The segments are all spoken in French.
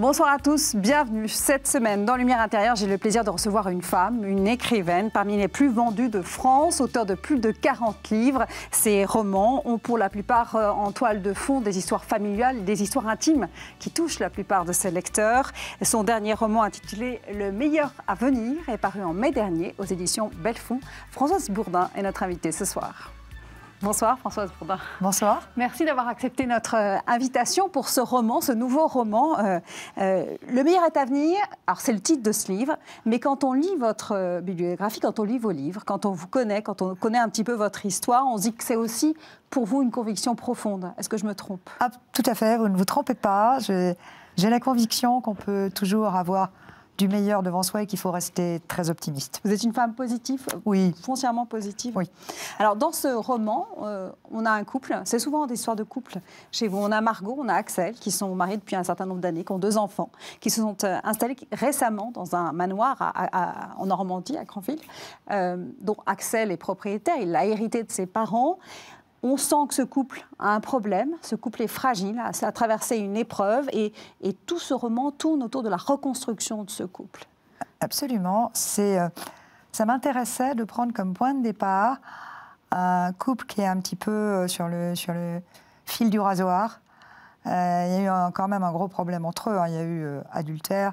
Bonsoir à tous, bienvenue. Cette semaine, dans Lumière intérieure, j'ai le plaisir de recevoir une femme, une écrivaine parmi les plus vendues de France, auteur de plus de 40 livres. Ses romans ont pour la plupart euh, en toile de fond des histoires familiales, des histoires intimes qui touchent la plupart de ses lecteurs. Son dernier roman intitulé Le meilleur à venir est paru en mai dernier aux éditions Bellefond. Françoise Bourdin est notre invitée ce soir. Bonsoir Françoise Bourdin. Bonsoir. Merci d'avoir accepté notre euh, invitation pour ce roman, ce nouveau roman, euh, euh, Le meilleur est à venir. Alors c'est le titre de ce livre, mais quand on lit votre bibliographie, quand on lit vos livres, quand on vous connaît, quand on connaît un petit peu votre histoire, on dit que c'est aussi pour vous une conviction profonde. Est-ce que je me trompe ah, Tout à fait, vous ne vous trompez pas. J'ai la conviction qu'on peut toujours avoir du meilleur devant soi et qu'il faut rester très optimiste. Vous êtes une femme positive Oui. Foncièrement positive Oui. Alors, dans ce roman, euh, on a un couple. C'est souvent des histoires de couple chez vous. On a Margot, on a Axel, qui sont mariés depuis un certain nombre d'années, qui ont deux enfants, qui se sont euh, installés récemment dans un manoir en Normandie, à Granville, euh, dont Axel est propriétaire. Il l'a hérité de ses parents on sent que ce couple a un problème, ce couple est fragile, ça a traversé une épreuve, et, tout ce roman tourne autour de la reconstruction de ce couple. Absolument. C'est, euh, ça m'intéressait de prendre comme point de départ un couple qui est un petit peu euh, sur le, fil du rasoir. Euh, il y a eu quand même un gros problème entre eux. Hein. Il y a eu adultère.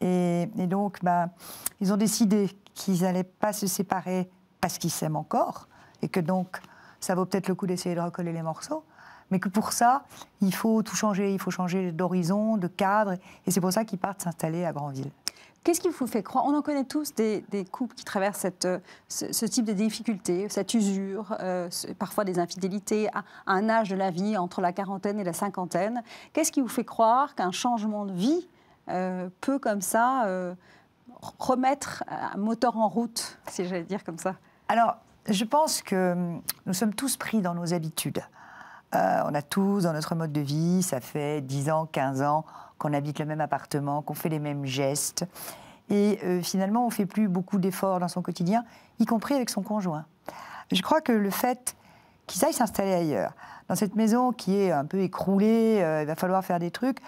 Et, donc, ben, ils ont décidé qu'ils n'allaient pas se séparer parce qu'ils s'aiment encore. Et que donc, ça vaut peut-être le coup d'essayer de recoller les morceaux. Mais que pour ça, il faut tout changer, il faut changer d'horizon, de cadre. Et c'est pour ça qu'ils partent s'installer à Granville. Qu'est-ce qui vous fait croire On en connaît tous des, couples qui traversent cette, euh, ce, type de difficultés, cette usure, euh, parfois des infidélités à, un âge de la vie entre la quarantaine et la cinquantaine. Qu'est-ce qui vous fait croire qu'un changement de vie euh, peut comme ça remettre un moteur en route, si j'allais dire comme ça Alors, je pense que hum, nous sommes tous pris dans nos habitudes. Euh, on a tous dans notre mode de vie, ça fait 10 ans, 15 ans qu'on habite le même appartement, qu'on fait les mêmes gestes. Et euh, finalement, on ne fait plus beaucoup d'efforts dans son quotidien, y compris avec son conjoint. Je crois que le fait qu'il aillent s'installer ailleurs, dans cette maison qui est un peu écroulée, euh, il va falloir faire des trucs,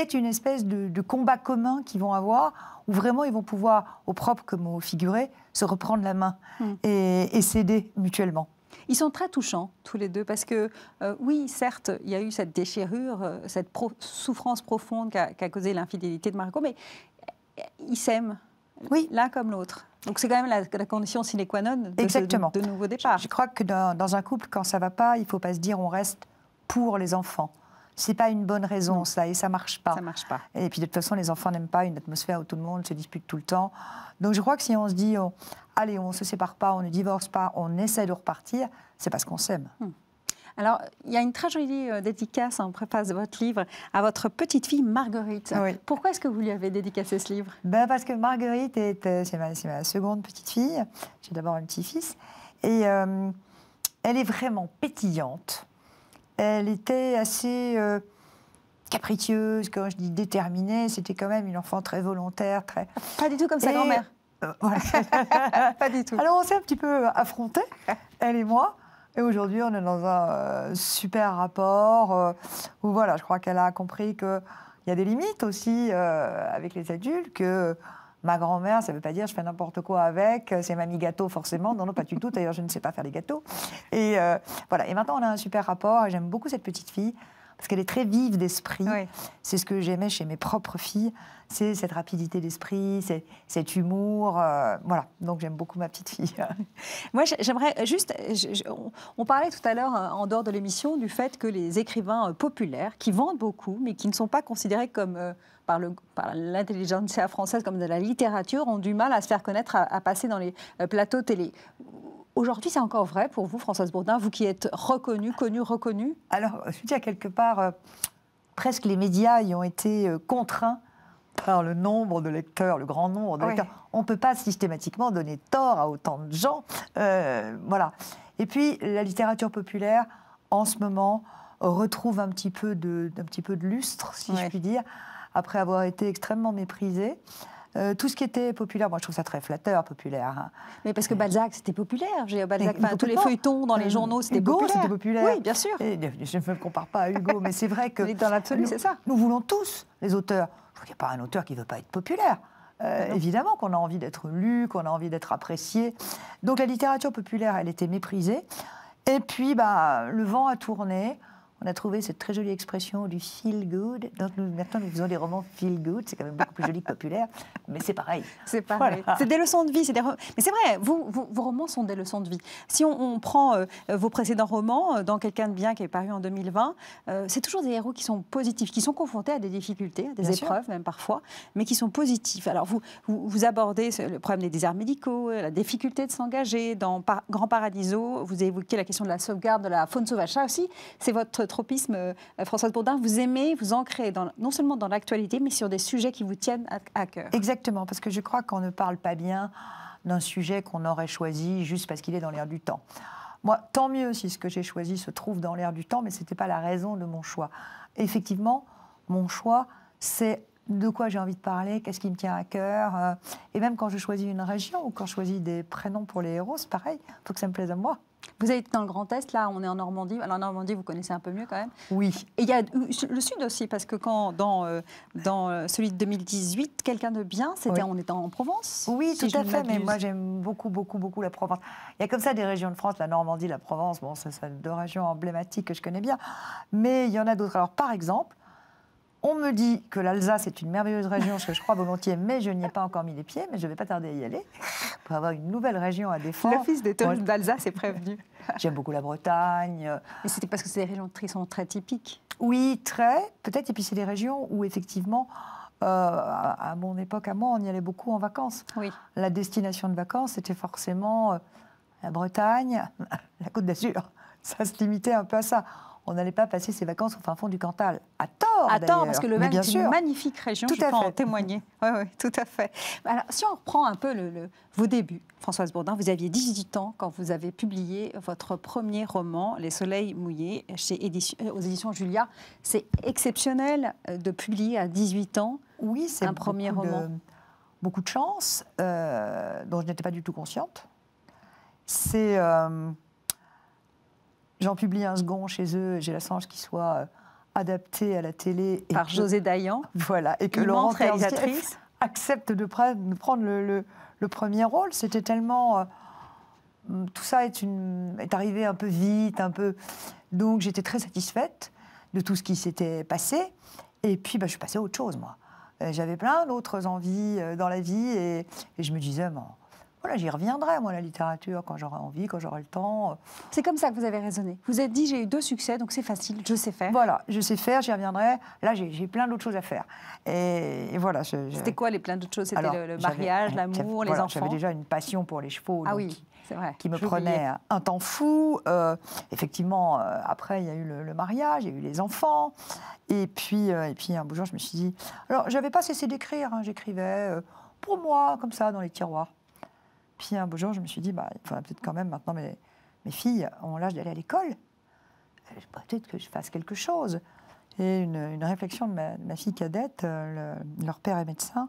est une espèce de, combat commun qu'ils vont avoir, où vraiment ils vont pouvoir, au propre comme au figuré, se reprendre la main hmm. et, et s'aider mutuellement. Ils sont très touchants, tous les deux, parce que, euh, oui, certes, il y a eu cette déchirure, euh, cette souffrance profonde qu'a causée causé l'infidélité de Marco mais euh, ils s'aiment, oui. l'un comme l'autre. Donc c'est quand même la, condition sine qua non de, Exactement. De, nouveau départ. Je, crois que dans, dans, un couple, quand ça ne va pas, il ne faut pas se dire on reste pour les enfants c'est pas une bonne raison, ça, et ça marche pas. marche pas. Et puis de toute façon, les enfants n'aiment pas une atmosphère où tout le monde se dispute tout le temps. Donc je crois que si on se dit, oh, allez, on se sépare pas, on ne divorce pas, on essaie de repartir, c'est parce qu'on s'aime. Hmm. Alors, il y a une très jolie euh, dédicace en préface de votre livre à votre petite fille Marguerite. Pourquoi est-ce que vous lui avez dédicacé ce livre ben Parce que Marguerite, est, euh, c'est, ma, seconde petite fille. J'ai d'abord un petit-fils. Et euh, elle est vraiment pétillante elle était assez euh, capricieuse, quand je dis déterminée, c'était quand même une enfant très volontaire, très... Pas du tout comme sa grand-mère. Euh, voilà. pas du tout. Alors on s'est un petit peu affronté, elle et moi. Et aujourd'hui, on est dans un euh, super rapport où voilà, je crois qu'elle a compris qu'il y a des limites aussi avec les adultes, que ma grand-mère, ça ne veut pas dire je fais n'importe quoi avec, euh, c'est mamie gâteau forcément, non, non, pas du tout, d'ailleurs je ne sais pas faire les gâteaux. Et euh, voilà, et maintenant on a un super rapport, j'aime beaucoup cette petite fille, parce qu'elle est très vive d'esprit, c'est ce que j'aimais chez mes propres filles, c'est cette rapidité d'esprit, cet humour, euh, voilà, donc j'aime beaucoup ma petite fille. Moi j'aimerais juste, on, parlait tout à l'heure en dehors de l'émission du fait que les écrivains populaires, qui vendent beaucoup, mais qui ne sont pas considérés comme par l'intelligence française comme de la littérature ont du mal à se faire connaître, à, passer dans les euh, plateaux télé. Aujourd'hui, c'est encore vrai pour vous, Françoise Bourdin, vous qui êtes reconnue, connue, reconnue Alors, je veux dire, quelque part, euh, presque les médias y ont été euh, contraints par le nombre de lecteurs, le grand nombre de lecteurs. On ne peut pas systématiquement donner tort à autant de gens. voilà. Et puis, la littérature populaire, en ce moment, retrouve un petit peu de, petit peu de lustre, si je puis dire, après avoir été extrêmement méprisé. Euh, tout ce qui était populaire, moi je trouve ça très flatteur, populaire. Hein. Mais parce que Balzac, c'était populaire. tous les feuilletons dans les euh, journaux, c'était populaire. c'était populaire. Oui, bien sûr. je ne me compare pas à Hugo, mais c'est vrai que. dans l'absolu, c'est ça. Nous voulons tous, les auteurs. Il n'y a pas un auteur qui ne veut pas être populaire. Euh, évidemment qu'on a envie d'être lu, qu'on a envie d'être apprécié. Donc la littérature populaire, elle était méprisée. Et puis, bah, le vent a tourné. On a trouvé cette très jolie expression du feel good. Donc nous, maintenant, nous faisons des romans feel good. C'est quand même beaucoup plus joli que populaire, mais c'est pareil. C'est pareil. C'est des leçons de vie. Des Mais c'est vrai, vos romans sont des leçons de vie. Si on, prend euh, euh, vos précédents romans, euh, dans Quelqu'un de bien qui est paru en 2020, c'est toujours des héros qui sont positifs, qui sont confrontés à des difficultés, à des épreuves même parfois, mais qui sont positifs. Alors vous, vous, abordez le problème des déserts médicaux, la difficulté de s'engager dans Grand Paradiso. Vous évoquez la question de la sauvegarde de la faune sauvage. Ça aussi, c'est votre tropisme, euh, Françoise Bourdin, vous aimez vous ancrer dans, non seulement dans l'actualité, mais sur des sujets qui vous tiennent à, à cœur. Exactement, parce que je crois qu'on ne parle pas bien d'un sujet qu'on aurait choisi juste parce qu'il est dans l'air du temps. Moi, tant mieux si ce que j'ai choisi se trouve dans l'air du temps, mais ce n'était pas la raison de mon choix. Effectivement, mon choix, c'est de quoi j'ai envie de parler, qu'est-ce qui me tient à cœur. Euh, et même quand je choisis une région ou quand je choisis des prénoms pour les héros, c'est pareil, il faut que ça me plaise à moi. Vous êtes dans le Grand Est, là, on est en Normandie. Alors, en Normandie, vous connaissez un peu mieux quand même. Oui. Et il y a le Sud aussi, parce que quand, dans, euh, dans euh, celui de 2018, quelqu'un de bien, c'était en on était en Provence. Oui, tout à fait, mais moi, j'aime beaucoup, beaucoup, beaucoup la Provence. Il y a comme ça des régions de France, la Normandie, la Provence, bon, ça, sont deux régions emblématiques que je connais bien. Mais il y en a d'autres. Alors, par exemple, on me dit que l'Alsace est une merveilleuse région, ce que je crois volontiers, mais je n'y ai pas encore mis les pieds, mais je ne vais pas tarder à y aller pour avoir une nouvelle région à défendre. L'Office des d'Alsace est prévenu. J'aime beaucoup la Bretagne. Mais c'était parce que ces régions qui sont très typiques. Oui, très, peut-être. Et puis c'est des régions où effectivement, euh, à, mon époque, à moi, on y allait beaucoup en vacances. Oui. La destination de vacances, c'était forcément euh, la Bretagne, la Côte d'Azur. Ça se limitait un peu à ça on n'allait pas passer ses vacances au fin fond du Cantal. À tort À tort, parce que le même est une magnifique région, tout je à en témoigner. Oui, oui, tout à fait. Alors, si on reprend un peu le, vos débuts, Françoise Bourdin, vous aviez 18 ans quand vous avez publié votre premier roman, Les Soleils Mouillés, chez euh, aux éditions Julia. C'est exceptionnel euh, de publier à 18 ans oui, un premier roman. beaucoup de chance, euh, dont je n'étais pas du tout consciente. C'est... J'en publie un second chez eux, j'ai la chance qu'il soit euh, adapté à la télé. Par José Dayan. Voilà, et que Laurent réalisatrice. accepte de, prendre, le, premier rôle. C'était tellement. Euh, tout ça est, arrivé un peu vite, un peu. Donc j'étais très satisfaite de tout ce qui s'était passé. Et puis bah, je suis passée à autre chose, moi. Euh, j'avais plein d'autres envies dans la vie et, je me disais, bon, j'y reviendrai, moi, la littérature, quand j'aurai envie, quand j'aurai le temps. C'est comme ça que vous avez raisonné. Vous avez dit, j'ai eu deux succès, donc c'est facile, je sais faire. Voilà, je sais faire, j'y reviendrai. Là, j'ai plein d'autres choses à faire. Et, voilà. C'était quoi les plein d'autres choses C'était le, mariage, l'amour, les enfants J'avais déjà une passion pour les chevaux. Ah qui me prenait un temps fou. Euh, effectivement, euh, après, il y a eu le, mariage, il y a eu les enfants. Et puis, euh, et puis un beau jour, je me suis dit. Alors, j'avais pas cessé d'écrire. Hein, j'écrivais pour moi, comme ça, dans les tiroirs. Puis un beau jour, je me suis dit, bah, il faudrait peut-être quand même maintenant, mes, mes filles ont l'âge d'aller à l'école. Euh, peut-être que je fasse quelque chose. Et une, réflexion de ma, fille cadette, euh, leur père est médecin.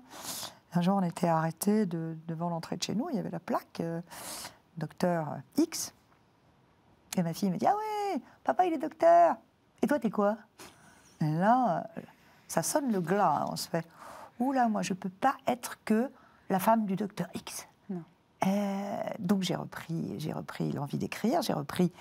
Un jour, on était arrêtés devant l'entrée de chez nous. Il y avait la plaque, euh, docteur X. Et ma fille me dit, ah oui, papa, il est docteur. Et toi, t'es quoi Et là, ça sonne le glas. On se fait, oula, moi, je ne peux pas être que la femme du docteur X. Euh, donc j'ai repris, j'ai repris l'envie d'écrire, j'ai repris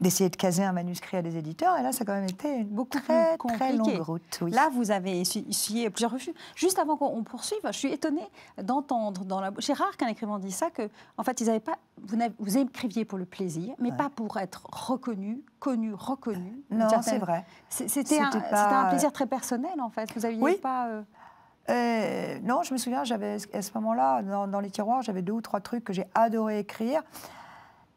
d'essayer de caser un manuscrit à des éditeurs. Et là, ça a quand même été une beaucoup très, longue route. Là, vous avez essuyé plusieurs refus. Juste avant qu'on poursuive, je suis étonnée d'entendre dans la C'est rare qu'un écrivain dise ça, que en fait, ils avaient pas... vous, vous écriviez pour le plaisir, mais pas pour être reconnu, connu, reconnu. Non, c'est vrai. C'était un, plaisir très personnel, en fait. Vous n'aviez pas... Euh, euh, non, je me souviens, j'avais à ce moment-là, dans, les tiroirs, j'avais deux ou trois trucs que j'ai adoré écrire.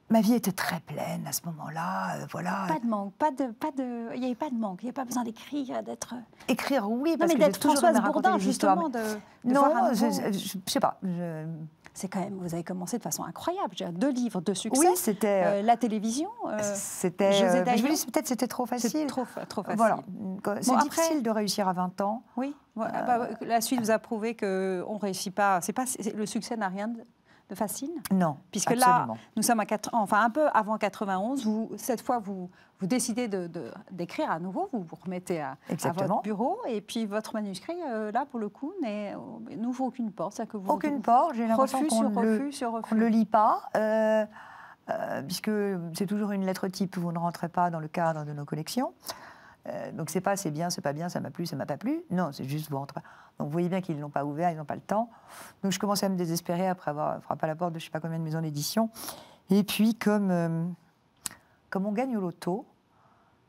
Ma vie était très pleine à ce moment-là, euh, voilà. Pas de manque, pas de, pas de, il n'y avait pas de manque, il n'y avait pas besoin d'écrire, d'être. Euh. Écrire, oui, parce non, mais d'être Françoise Bourdin, justement, de, Non, je, ne sais pas. C'est quand même, vous avez commencé de façon incroyable. Deux livres de succès. c'était la télévision. c'était. je vous dis peut-être c'était trop facile. Trop, trop facile. C'est difficile de réussir à 20 ans. Oui. Ah euh, bah, la suite vous a prouvé qu'on ne réussit pas. pas le succès n'a rien de facile Non. Puisque là, nous sommes à 4, enfin un peu avant 91, vous, cette fois, vous, vous décidez d'écrire de, décrire à nouveau, vous vous remettez à, votre bureau, et puis votre manuscrit, euh, là, pour le coup, n'ouvre aucune porte. ça que vous aucune vous, porte, j'ai l'impression qu'on ne le, lit pas. Euh, puisque c'est toujours une lettre type, vous ne rentrez pas dans le cadre de nos collections. Euh, donc c'est pas c'est bien, c'est pas bien, ça m'a plu, ça m'a pas plu. Non, c'est juste ventre Donc vous voyez bien qu'ils l'ont pas ouvert, ils n'ont pas le temps. Donc je commençais à me désespérer après avoir frappé à la porte de je sais pas combien de maisons d'édition. Et puis comme euh, comme on gagne au loto,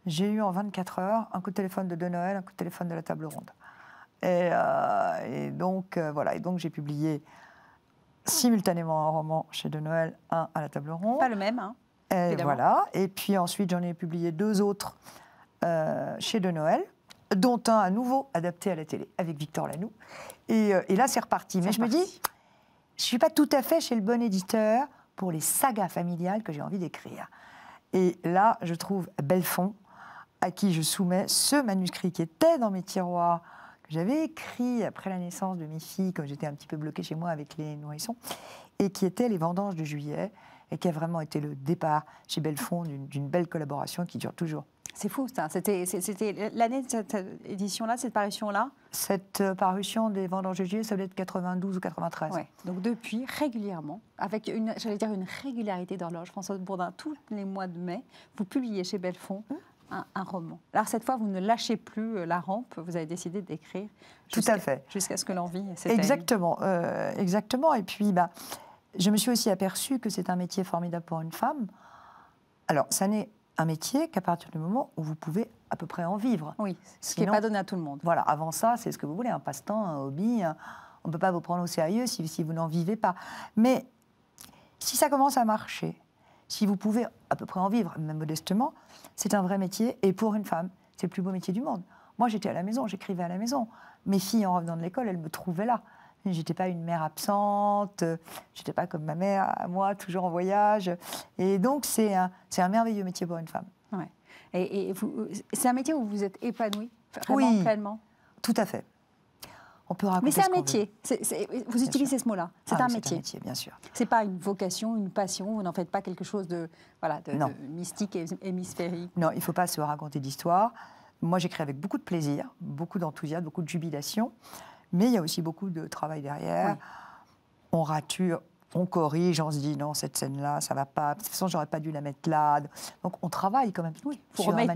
j'ai eu en 24 heures un coup de téléphone de De Noël, un coup de téléphone de la table ronde. Et, euh, donc voilà. Et donc j'ai publié simultanément un roman chez De Noël, un à la table ronde. Pas le même. Hein, et voilà. Et puis ensuite j'en ai publié deux autres euh, chez De Noël, dont un à nouveau adapté à la télé avec Victor Lanoux. Et, euh, là, c'est reparti. Mais je me dis, je ne suis pas tout à fait chez le bon éditeur pour les sagas familiales que j'ai envie d'écrire. Et là, je trouve Bellefond à qui je soumets ce manuscrit qui était dans mes tiroirs, que j'avais écrit après la naissance de mes filles, quand j'étais un petit peu bloquée chez moi avec les nourrissons, et qui était Les Vendanges de juillet, et qui a vraiment été le départ chez Bellefond d'une belle collaboration qui dure toujours. C'est fou, ça. C'était l'année de cette édition-là, cette parution-là Cette euh, parution des Vendanges jugés, ça devait être 92 ou 93. Donc depuis, régulièrement, avec une, j'allais dire une régularité d'horloge, François Bourdin, tous les mois de mai, vous publiez chez Belfond mmh. Un, roman. Alors cette fois, vous ne lâchez plus euh, la rampe, vous avez décidé d'écrire. Tout à fait. Jusqu'à ce que l'envie Exactement, euh, exactement. Et puis, bah, je me suis aussi aperçue que c'est un métier formidable pour une femme. Alors, ça n'est un métier qu'à partir du moment où vous pouvez à peu près en vivre. Oui, ce qui n'est pas donné à tout le monde. Voilà, avant ça, c'est ce que vous voulez, un passe-temps, un hobby. On ne peut pas vous prendre au sérieux si, si vous n'en vivez pas. Mais si ça commence à marcher, si vous pouvez à peu près en vivre, même modestement, c'est un vrai métier. Et pour une femme, c'est le plus beau métier du monde. Moi, j'étais à la maison, j'écrivais à la maison. Mes filles, en revenant de l'école, elles me trouvaient là. J'étais pas une mère absente, euh, j'étais pas comme ma mère, moi, toujours en voyage. Et donc, c'est un, un, merveilleux métier pour une femme. Ouais. Et, c'est un métier où vous êtes épanouie, vraiment oui, pleinement Tout à fait. On peut raconter Mais c'est un métier. vous utilisez ce mot-là. C'est ah, un, métier. un métier. Bien sûr. C'est pas une vocation, une passion. Vous n'en faites pas quelque chose de, voilà, mystique et hémisphérique. Non, il ne faut pas se raconter d'histoire. Moi, j'écris avec beaucoup de plaisir, beaucoup d'enthousiasme, beaucoup de jubilation. Mais il y a aussi beaucoup de travail derrière. On rature, on corrige, on se dit non, cette scène-là, ça ne va pas. De toute façon, j'aurais pas dû la mettre là. Donc on travaille quand même. Oui, pour remettre,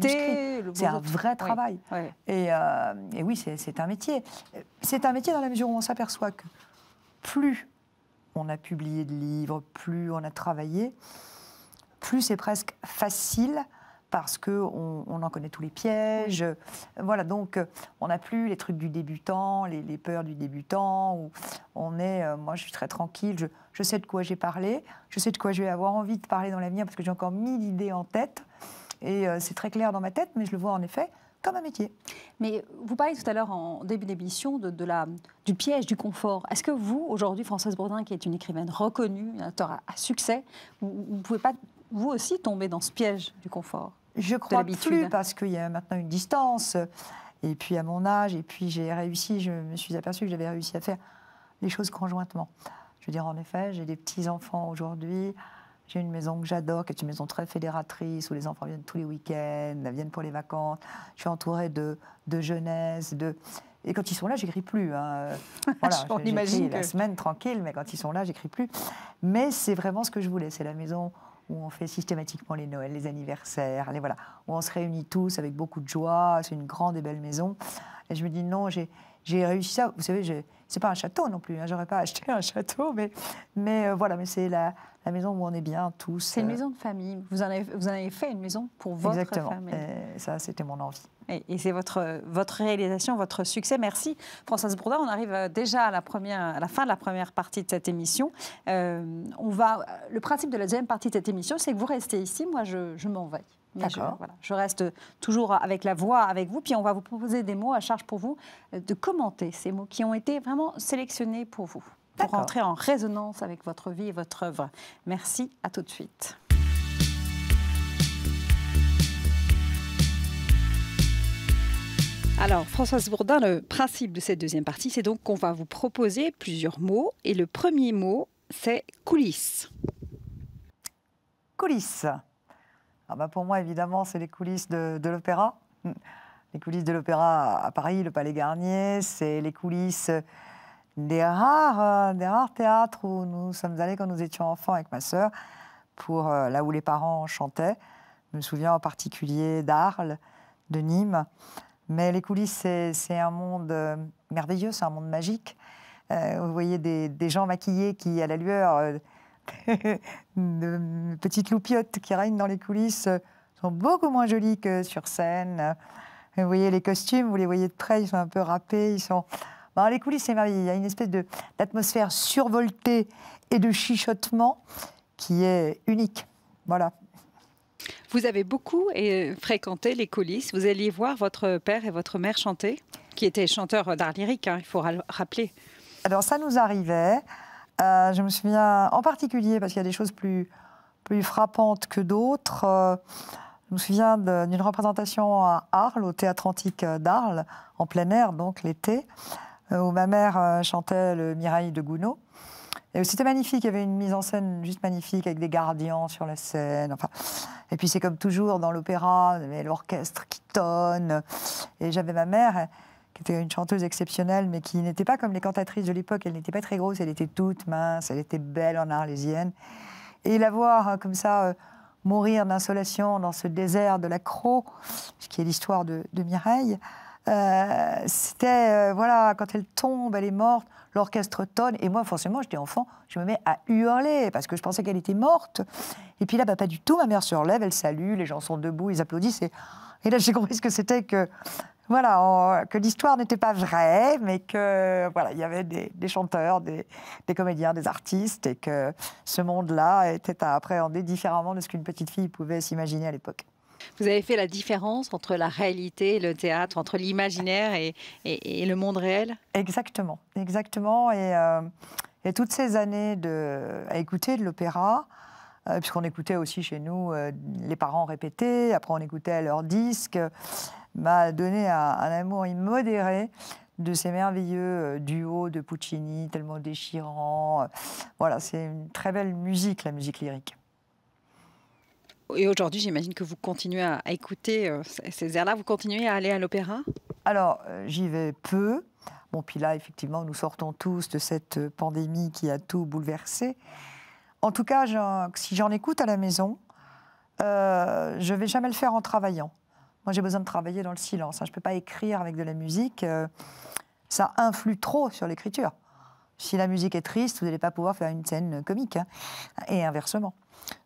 C'est un vrai travail. Euh, et, oui, c'est un métier. C'est un métier dans la mesure où on s'aperçoit que plus on a publié de livres, plus on a travaillé, plus c'est presque facile parce qu'on en connaît tous les pièges. Voilà, donc euh, on n'a plus les trucs du débutant, les, peurs du débutant, on est, euh, moi je suis très tranquille, je, sais de quoi j'ai parlé, je sais de quoi je vais avoir envie de parler dans l'avenir, parce que j'ai encore mille idées en tête, et euh, c'est très clair dans ma tête, mais je le vois en effet comme un métier. Mais vous parlez tout à l'heure en début d'émission de, la, du piège du confort. Est-ce que vous, aujourd'hui, Françoise Bourdin, qui est une écrivaine reconnue, un auteur à, à succès, vous ne pouvez pas, vous aussi, tomber dans ce piège du confort je crois plus parce qu'il y a maintenant une distance. Et puis à mon âge, et puis j'ai réussi, je me suis aperçue que j'avais réussi à faire les choses conjointement. Je veux dire, en effet, j'ai des petits-enfants aujourd'hui, j'ai une maison que j'adore, qui est une maison très fédératrice, où les enfants viennent tous les week-ends, viennent pour les vacances. Je suis entourée de, de jeunesse, de... Et quand ils sont là, j'écris plus. Hein. Voilà, On imagine la semaine tranquille, mais quand ils sont là, j'écris plus. Mais c'est vraiment ce que je voulais, c'est la maison où on fait systématiquement les Noëls, les anniversaires, les voilà, où on se réunit tous avec beaucoup de joie, c'est une grande et belle maison. Et je me dis non, j'ai réussi ça. Vous savez, n'est pas un château non plus. Hein. J'aurais pas acheté un château, mais mais euh, voilà, mais c'est la la maison où on est bien tous. C'est une euh, maison de famille. Vous en, avez, vous en avez fait une maison pour votre famille. ça, c'était mon envie. Et, c'est votre, votre réalisation, votre succès. Merci, Françoise Bourdin. On arrive euh, déjà à la, première, à la fin de la première partie de cette émission. Euh, on va, le principe de la deuxième partie de cette émission, c'est que vous restez ici. Moi, je, m'en vais. D'accord. je reste toujours avec la voix avec vous, puis on va vous proposer des mots à charge pour vous de commenter ces mots qui ont été vraiment sélectionnés pour vous pour entrer en résonance avec votre vie et votre œuvre. Merci, à tout de suite. Alors, Françoise Bourdin, le principe de cette deuxième partie, c'est donc qu'on va vous proposer plusieurs mots. Et le premier mot, c'est coulisses. Coulisses. Ah bah, pour moi, évidemment, c'est les coulisses de, de l'opéra. Les coulisses de l'opéra à Paris, le Palais Garnier, c'est les coulisses des rares, euh, des théâtres où nous sommes allés quand nous étions enfants avec ma sœur, pour euh, là où les parents chantaient. Je me souviens en particulier d'Arles, de Nîmes. Mais les coulisses, c'est un monde euh, merveilleux, c'est un monde magique. vous voyez des, gens maquillés qui, à la lueur de petites loupiottes qui règnent dans les coulisses, sont beaucoup moins jolis que sur scène. Vous voyez les costumes, vous les voyez de près, ils sont un peu râpés, ils sont les coulisses, c'est merveilleux. Il y a une espèce d'atmosphère survoltée et de chuchotement qui est unique. Voilà. Vous avez beaucoup euh, fréquenté les coulisses. Vous alliez voir votre père et votre mère chanter, qui étaient chanteurs d'art lyrique, hein, il faut rappeler. Alors ça nous arrivait. Euh, je me souviens en particulier, parce qu'il y a des choses plus, plus frappantes que d'autres. Euh, je me souviens d'une représentation à Arles, au théâtre antique d'Arles, en plein air, donc l'été. Euh, où ma mère euh, chantait le Mirail de Gounod. Et c'était magnifique, il y avait une mise en scène juste magnifique avec des gardiens sur la scène. et puis c'est comme toujours dans l'opéra, l'orchestre qui tonne. Et j'avais ma mère, euh, qui était une chanteuse exceptionnelle, mais qui n'était pas comme les cantatrices de l'époque. Elle n'était pas très grosse, elle était toute mince, elle était belle en arlésienne. Et la voir comme ça mourir d'insolation dans ce désert de la Croix, ce qui est l'histoire de Mireille, euh, c'était, euh, voilà, quand elle tombe, elle est morte, l'orchestre tonne. Et moi, forcément, j'étais enfant, je me mets à hurler parce que je pensais qu'elle était morte. Et puis là, bah, pas du tout. Ma mère se relève, elle salue, les gens sont debout, ils applaudissent. Et, là, j'ai compris ce que c'était que. Voilà, que l'histoire n'était pas vraie, mais que voilà, il y avait des, chanteurs, des, des, comédiens, des artistes, et que ce monde-là était à appréhender différemment de ce qu'une petite fille pouvait s'imaginer à l'époque. Vous avez fait la différence entre la réalité et le théâtre, entre l'imaginaire et, le monde réel Exactement, exactement. Euh, et, toutes ces années à écouter de l'opéra, euh, puisqu'on écoutait aussi chez nous, euh, les parents répétaient, après on écoutait leurs disques, m'a donné un, un amour immodéré de ces merveilleux duos de Puccini, tellement déchirants. Voilà, c'est une très belle musique, la musique lyrique et aujourd'hui, j'imagine que vous continuez à, écouter euh, ces airs-là. Vous continuez à aller à l'opéra Alors, euh, j'y vais peu. Bon, puis là, effectivement, nous sortons tous de cette euh, pandémie qui a tout bouleversé. En tout cas, si j'en écoute à la maison, je ne vais jamais le faire en travaillant. Moi, j'ai besoin de travailler dans le silence. Hein. Je ne peux pas écrire avec de la musique. ça influe trop sur l'écriture. Si la musique est triste, vous n'allez pas pouvoir faire une scène comique. Hein. Et inversement.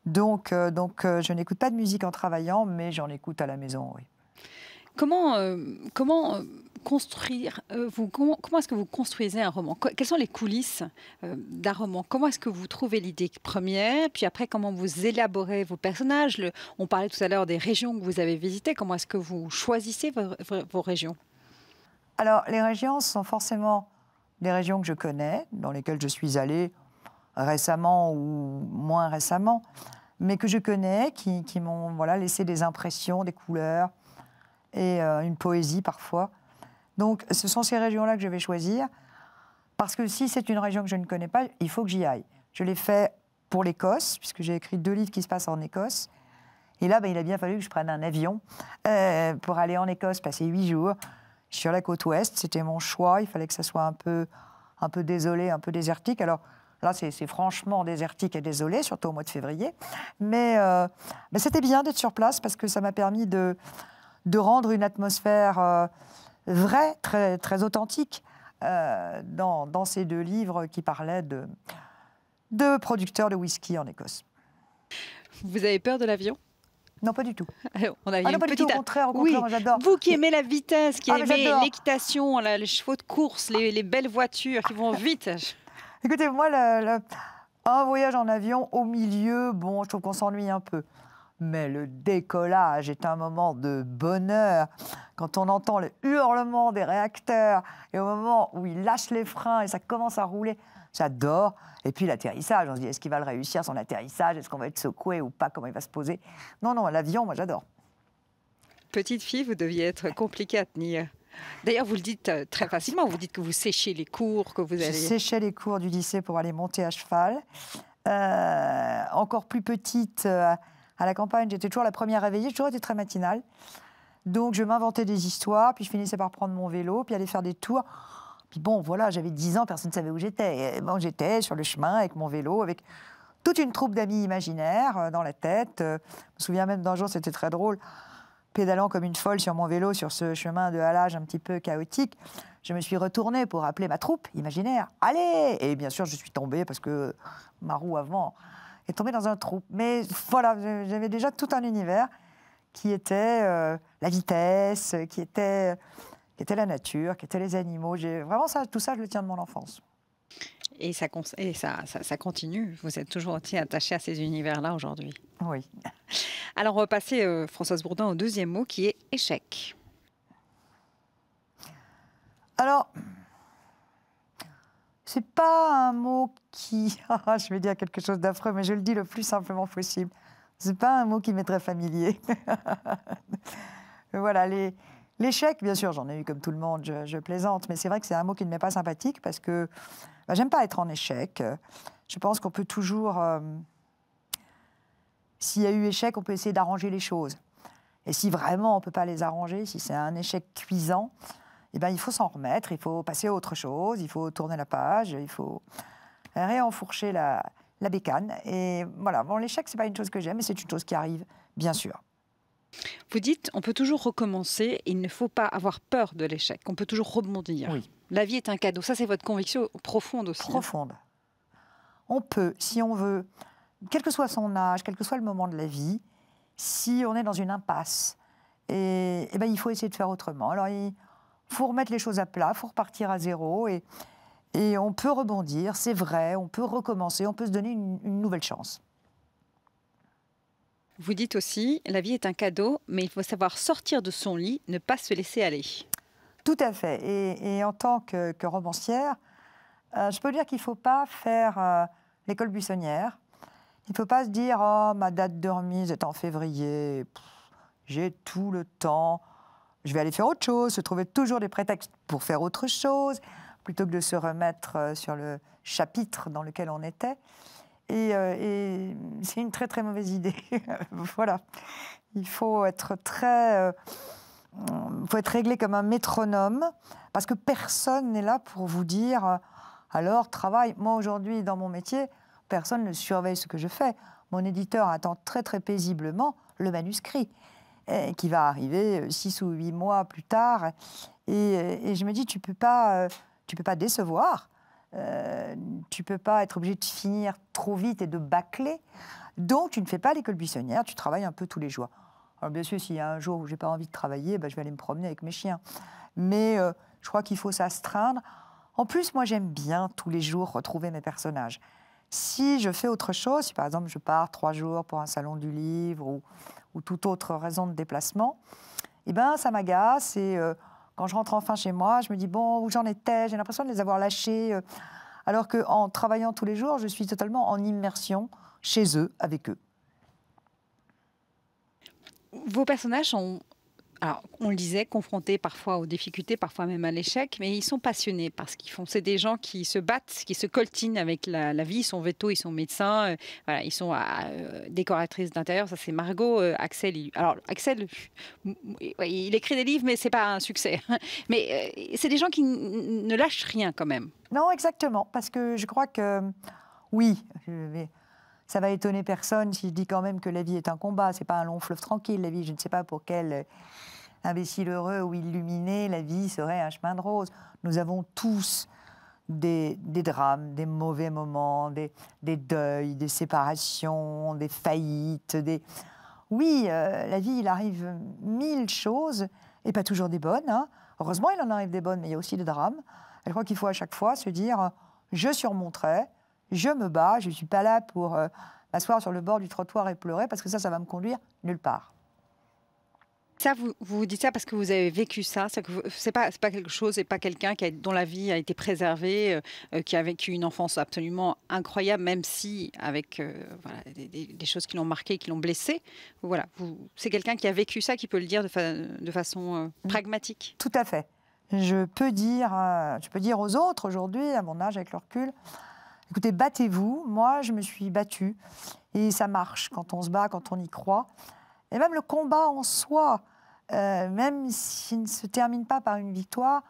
Donc, euh, donc euh, je n'écoute pas de musique en travaillant, mais j'en écoute à la maison, oui. Comment, euh, construire, vous, comment, est-ce que vous construisez un roman Quelles sont les coulisses d'un roman Comment est-ce que vous trouvez l'idée première Puis après, comment vous élaborez vos personnages On parlait tout à l'heure des régions que vous avez visitées. Comment est-ce que vous choisissez vos, vos régions Alors, les régions sont forcément des régions que je connais, dans lesquelles je suis allée récemment ou moins récemment, mais que je connais, qui, m'ont voilà, laissé des impressions, des couleurs et euh, une poésie parfois. Donc ce sont ces régions-là que je vais choisir, parce que si c'est une région que je ne connais pas, il faut que j'y aille. Je l'ai fait pour l'Écosse, puisque j'ai écrit deux livres qui se passent en Écosse. Et là, ben, il a bien fallu que je prenne un avion euh, pour aller en Écosse, passer huit jours sur la côte ouest. C'était mon choix, il fallait que ça soit un peu, un peu désolé, un peu désertique. Alors, Là, c'est franchement désertique et désolé, surtout au mois de février. Euh, mais, c'était bien d'être sur place parce que ça m'a permis de, de rendre une atmosphère euh, vraie, très, très authentique euh, dans, ces deux livres qui parlaient de, de producteurs de whisky en Écosse. Vous avez peur de l'avion non, pas du tout. On a ah non, pas du tout, contraire, j'adore. Vous qui aimez la vitesse, qui ah, aimez l'équitation, les chevaux de course, les belles voitures qui vont vite. Écoutez, moi, un voyage en avion au milieu, bon, je trouve qu'on s'ennuie un peu. Mais le décollage est un moment de bonheur. Quand on entend le hurlement des réacteurs et au moment où il lâche les freins et ça commence à rouler, j'adore. Et puis l'atterrissage, on se dit est-ce qu'il va le réussir son atterrissage Est-ce qu'on va être secoué ou pas Comment il va se poser Non, non, l'avion, moi j'adore. Petite fille, vous deviez être compliquée à tenir. D'ailleurs, vous le dites euh, très facilement, vous dites que vous séchez les cours, que vous avez... Je séchais les cours du lycée pour aller monter à cheval. Euh, encore plus petite, euh, à la campagne, j'étais toujours la première réveillée, j'ai toujours très matinale. Donc je m'inventais des histoires, puis je finissais par prendre mon vélo, puis aller faire des tours. Puis bon, voilà, j'avais 10 ans, personne ne savait où j'étais. Bon, j'étais sur le chemin avec mon vélo, avec toute une troupe d'amis imaginaires dans la tête. Je me souviens même d'un jour, c'était très drôle pédalant comme une folle sur mon vélo sur ce chemin de halage un petit peu chaotique, je me suis retournée pour appeler ma troupe imaginaire. Allez Et bien sûr, je suis tombée parce que ma roue avant est tombée dans un trou. Mais voilà, j'avais déjà tout un univers qui était euh, la vitesse, qui était, était la nature, qui étaient les animaux. Vraiment, ça, tout ça, je le tiens de mon enfance. Et, ça, et ça, continue. Vous êtes toujours aussi attaché à ces univers-là aujourd'hui. Oui. Alors, on va passer, euh, Françoise Bourdin, au deuxième mot qui est échec. Alors, c'est pas un mot qui. Ah, je vais dire quelque chose d'affreux, mais je le dis le plus simplement possible. C'est pas un mot qui m'est très familier. voilà, les, L'échec, bien sûr, j'en ai eu comme tout le monde, je, plaisante, mais c'est vrai que c'est un mot qui ne m'est pas sympathique parce que bah, j'aime pas être en échec. Je pense qu'on peut toujours, euh, s'il y a eu échec, on peut essayer d'arranger les choses. Et si vraiment on ne peut pas les arranger, si c'est un échec cuisant, eh ben, il faut s'en remettre, il faut passer à autre chose, il faut tourner la page, il faut réenfourcher la, la bécane. Et voilà, bon, l'échec, ce n'est pas une chose que j'aime, mais c'est une chose qui arrive, bien sûr. Vous dites, on peut toujours recommencer, il ne faut pas avoir peur de l'échec, on peut toujours rebondir. La vie est un cadeau, ça c'est votre conviction profonde aussi. Hein. Profonde. On peut, si on veut, quel que soit son âge, quel que soit le moment de la vie, si on est dans une impasse, et, eh ben, il faut essayer de faire autrement. Alors il faut remettre les choses à plat, il faut repartir à zéro, et, on peut rebondir, c'est vrai, on peut recommencer, on peut se donner une nouvelle chance. Vous dites aussi, la vie est un cadeau, mais il faut savoir sortir de son lit, ne pas se laisser aller. Tout à fait. Et, en tant que, romancière, euh, je peux dire qu'il ne faut pas faire euh, l'école buissonnière. Il ne faut pas se dire Oh, ma date de remise est en février, j'ai tout le temps, je vais aller faire autre chose, se trouver toujours des prétextes pour faire autre chose, plutôt que de se remettre euh, sur le chapitre dans lequel on était. Euh, et, c'est une très très mauvaise idée. voilà. Il faut être très. Euh, faut être réglé comme un métronome, parce que personne n'est là pour vous dire alors travaille. Moi aujourd'hui, dans mon métier, personne ne surveille ce que je fais. Mon éditeur attend très très paisiblement le manuscrit eh, qui va arriver euh, six ou huit mois plus tard. Et, et je me dis, tu peux tu peux pas décevoir tu euh, tu peux pas être obligé de finir trop vite et de bâcler. Donc, tu ne fais pas l'école buissonnière, tu travailles un peu tous les jours. Alors, bien sûr, s'il y a un jour où j'ai pas envie de travailler, ben, je vais aller me promener avec mes chiens. Mais euh, je crois qu'il faut s'astreindre. En plus, moi, j'aime bien tous les jours retrouver mes personnages. Si je fais autre chose, si par exemple je pars trois jours pour un salon du livre ou, ou toute autre raison de déplacement, eh ben, ça m'agace et euh, quand je rentre enfin chez moi, je me dis, bon, où j'en étais J'ai l'impression de les avoir lâchés. Euh. Alors qu'en travaillant tous les jours, je suis totalement en immersion chez eux, avec eux. Vos personnages sont alors, on le disait, confrontés parfois aux difficultés, parfois même à l'échec, mais ils sont passionnés parce qu'ils font. C'est des gens qui se battent, qui se coltinent avec la, vie. Ils sont vétos, ils sont médecins, euh, voilà, ils sont ah, euh, décoratrices d'intérieur. Ça, c'est Margot. Euh, Axel, alors, Axel, il écrit des livres, mais c'est pas un succès. Mais c'est des gens qui ne lâchent rien quand même. Non, exactement, parce que je crois que, oui, ça va étonner personne si je dis quand même que la vie est un combat, c'est pas un long fleuve tranquille, la vie, je ne sais pas pour quelle Imbécile heureux ou illuminé, la vie serait un chemin de rose. Nous avons tous des, drames, des mauvais moments, des, deuils, des séparations, des faillites. Oui, euh, la vie, il arrive mille choses, et pas toujours des bonnes. Hein. Heureusement, il en arrive des bonnes, mais il y a aussi des drames. je crois qu'il faut à chaque fois se dire, je surmonterai, je me bats, je ne suis pas là pour... Euh, m'asseoir sur le bord du trottoir et pleurer, parce que ça, ça va me conduire nulle part. Ça, vous, vous dites ça parce que vous avez vécu ça. Ce n'est pas, pas quelque chose, et pas quelqu'un dont la vie a été préservée, euh, euh, qui a vécu une enfance absolument incroyable, même si avec euh, des, choses qui l'ont marqué, qui l'ont blessé. Voilà, c'est quelqu'un qui a vécu ça, qui peut le dire de, façon mm. pragmatique. Tout à fait. Je peux dire, je peux dire aux autres aujourd'hui, à mon âge, avec le recul, écoutez, battez-vous. Moi, je me suis battue. Et ça marche quand on se bat, quand on y croit. Et même le combat en soi, euh, même s'il ne se termine pas par une victoire,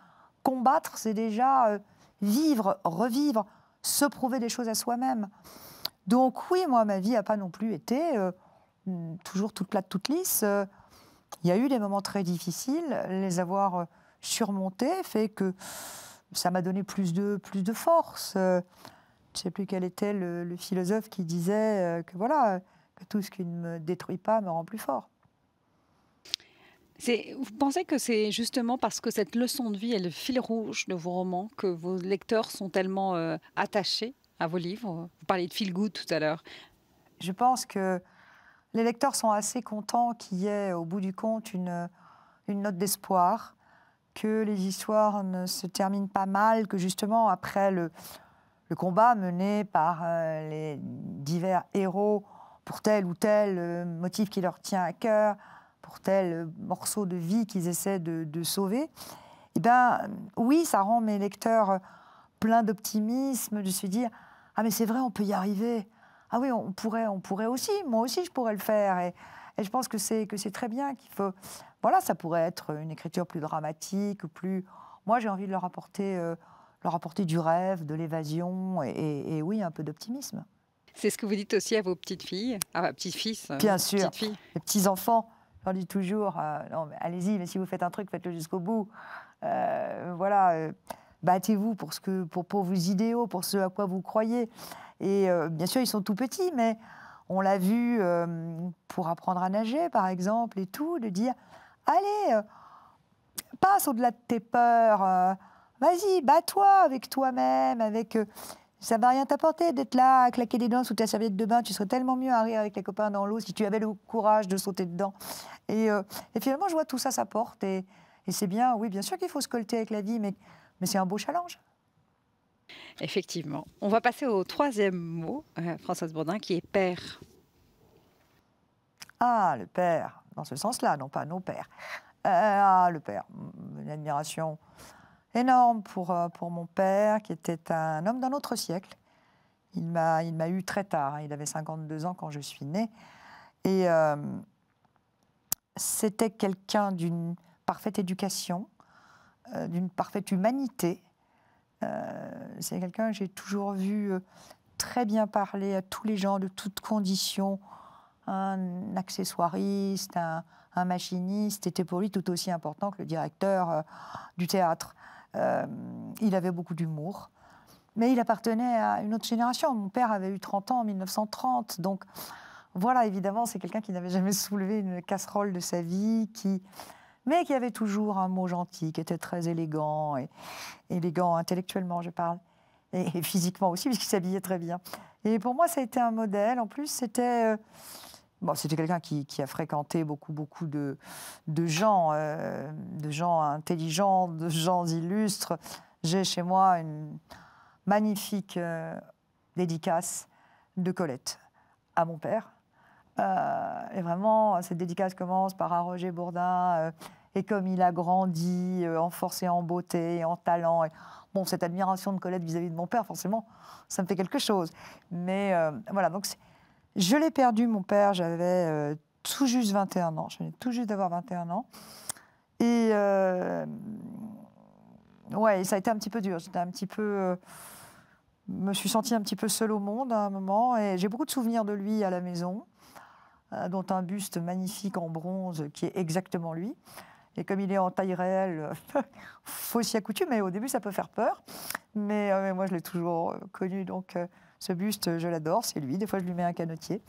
combattre, c'est déjà euh, vivre, revivre, se prouver des choses à soi-même. Donc oui, moi, ma vie n'a pas non plus été euh, toujours toute plate, toute lisse. Il y a eu des moments très difficiles, les avoir surmontés fait que ça m'a donné plus de, plus de force. je ne sais plus quel était le, le philosophe qui disait que voilà, que tout ce qui ne me détruit pas me rend plus fort. Vous pensez que c'est justement parce que cette leçon de vie est le fil rouge de vos romans que vos lecteurs sont tellement euh, attachés à vos livres Vous parliez de fil good tout à l'heure. Je pense que les lecteurs sont assez contents qu'il y ait au bout du compte une, note d'espoir, que les histoires ne se terminent pas mal, que justement après le, combat mené par euh, les divers héros pour tel ou tel euh, motif qui leur tient à cœur, pour tel morceau de vie qu'ils essaient de, sauver, eh bien, oui, ça rend mes lecteurs pleins d'optimisme, de se dire Ah, mais c'est vrai, on peut y arriver. Ah oui, on pourrait, on pourrait aussi, moi aussi, je pourrais le faire. Et, je pense que c'est que c'est très bien qu'il faut. Voilà, ça pourrait être une écriture plus dramatique, plus. Moi, j'ai envie de leur apporter, euh, leur apporter du rêve, de l'évasion et, oui, un peu d'optimisme. C'est ce que vous dites aussi à vos petites filles, à ah, petits-fils. Euh, bien sûr, mes petits enfants on dit toujours, euh, allez-y, mais si vous faites un truc, faites-le jusqu'au bout. Euh, voilà, euh, battez-vous pour, ce que, pour, pour vos idéaux, pour ce à quoi vous croyez. Et bien sûr, ils sont tout petits, mais on l'a vu pour apprendre à nager, par exemple, et tout, de dire, allez, passe au-delà de tes peurs, vas-y, bats-toi avec toi-même, avec... Ça va rien t'apporter d'être là à claquer des dents sous ta serviette de bain. Tu serais tellement mieux à rire avec les copains dans l'eau si tu avais le courage de sauter dedans. Et, euh, finalement, je vois tout ça, ça porte. Et, c'est bien, oui, bien sûr qu'il faut se colter avec la vie, mais, mais c'est un beau challenge. Effectivement. On va passer au troisième mot, euh, Françoise Bourdin, qui est père. Ah, le père, dans ce sens-là, non pas nos pères. Euh, ah, le père, l'admiration énorme pour, euh, pour mon père, qui était un homme d'un autre siècle. Il m'a, il m'a eu très tard. Hein. Il avait 52 ans quand je suis née. Et euh, c'était quelqu'un d'une parfaite éducation, euh, d'une parfaite humanité. c'est quelqu'un que j'ai toujours vu très bien parler à tous les gens de toutes conditions. Un accessoiriste, un, un machiniste était pour lui tout aussi important que le directeur du théâtre. Euh, il avait beaucoup d'humour. Mais il appartenait à une autre génération. Mon père avait eu 30 ans en 1930. Donc voilà, évidemment, c'est quelqu'un qui n'avait jamais soulevé une casserole de sa vie, qui mais qui avait toujours un mot gentil, qui était très élégant, et, élégant intellectuellement, je parle, et, physiquement aussi, puisqu'il s'habillait très bien. Et pour moi, ça a été un modèle. En plus, c'était, euh, c'était quelqu'un qui, a fréquenté beaucoup, beaucoup de, gens, euh, de gens intelligents, de gens illustres. J'ai chez moi une magnifique euh, dédicace de Colette à mon père. Euh, et vraiment, cette dédicace commence par un Roger Bourdin. et comme il a grandi en force et en beauté, en talent. bon, cette admiration de Colette vis-à-vis de mon père, forcément, ça me fait quelque chose. Mais voilà, donc je l'ai perdu, mon père, j'avais euh, tout juste 21 ans. Je venais tout juste d'avoir 21 ans. Et euh, ouais, ça a été un petit peu dur. J'étais un petit peu. Euh, me suis sentie un petit peu seule au monde à un moment. Et j'ai beaucoup de souvenirs de lui à la maison, dont un buste magnifique en bronze qui est exactement lui. Et comme il est en taille réelle, faut s'y accoutumer. Au début, ça peut faire peur. Mais, mais moi, je l'ai toujours connu. Donc ce buste, je l'adore, c'est lui. Des fois, je lui mets un canotier.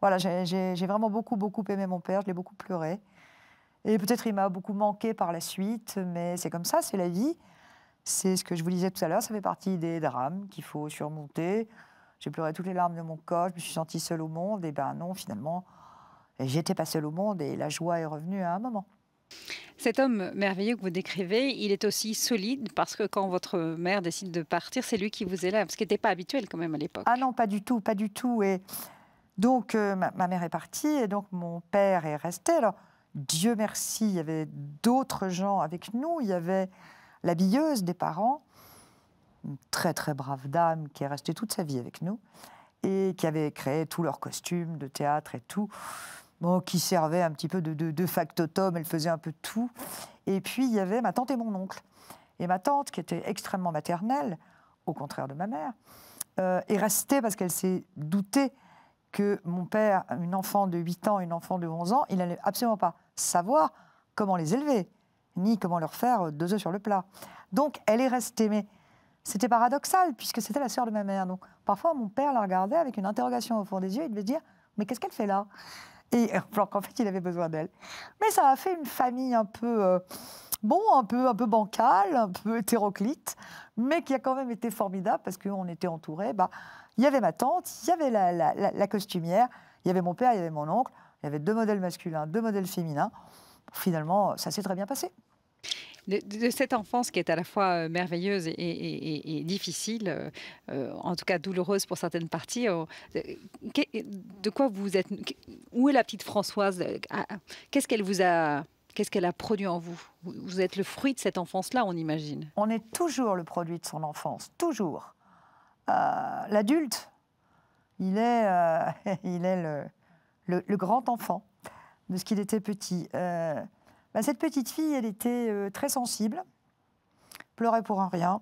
Voilà, j'ai vraiment beaucoup, beaucoup aimé mon père. Je l'ai beaucoup pleuré. Et peut-être il m'a beaucoup manqué par la suite, mais c'est comme ça, c'est la vie. C'est ce que je vous disais tout à l'heure, ça fait partie des drames qu'il faut surmonter. J'ai pleuré toutes les larmes de mon corps, je me suis sentie seule au monde, et ben non, finalement, j'étais pas seule au monde, et la joie est revenue à un moment. Cet homme merveilleux que vous décrivez, il est aussi solide parce que quand votre mère décide de partir, c'est lui qui vous élève, ce qui n'était pas habituel quand même à l'époque. Ah non, pas du tout, pas du tout. Et donc euh, ma, mère est partie et donc mon père est resté. Alors Dieu merci, il y avait d'autres gens avec nous. Il y avait la des parents, une très très brave dame qui est restée toute sa vie avec nous et qui avait créé tous leurs costumes de théâtre et tout qui servait un petit peu de, factotum, elle faisait un peu tout. Et puis il y avait ma tante et mon oncle. Et ma tante, qui était extrêmement maternelle, au contraire de ma mère, euh, est restée parce qu'elle s'est doutée que mon père, une enfant de 8 ans, une enfant de 11 ans, il n'allait absolument pas savoir comment les élever, ni comment leur faire deux œufs sur le plat. Donc elle est restée, mais c'était paradoxal puisque c'était la sœur de ma mère. Donc parfois mon père la regardait avec une interrogation au fond des yeux, il devait dire mais qu'est-ce qu'elle fait là alors qu'en fait, il avait besoin d'elle. Mais ça a fait une famille un peu, euh, bon, un peu, un peu bancale, un peu hétéroclite, mais qui a quand même été formidable parce qu'on était entouré, Bah, il y avait ma tante, il y avait la costumière, il y avait mon père, il y avait mon oncle, il y avait deux modèles masculins, deux modèles féminins. Finalement, ça s'est très bien passé de, cette enfance qui est à la fois euh, merveilleuse et, difficile, euh, euh, en tout cas douloureuse pour certaines parties. de quoi vous êtes Où est la petite Françoise Qu'est-ce qu'elle vous a Qu'est-ce qu'elle a produit en vous Vous êtes le fruit de cette enfance-là, on imagine. On est toujours le produit de son enfance, toujours. L'adulte, il est, il est le, grand enfant de ce qu'il était petit. Ben, cette petite fille, elle était euh, très sensible, pleurait pour un rien.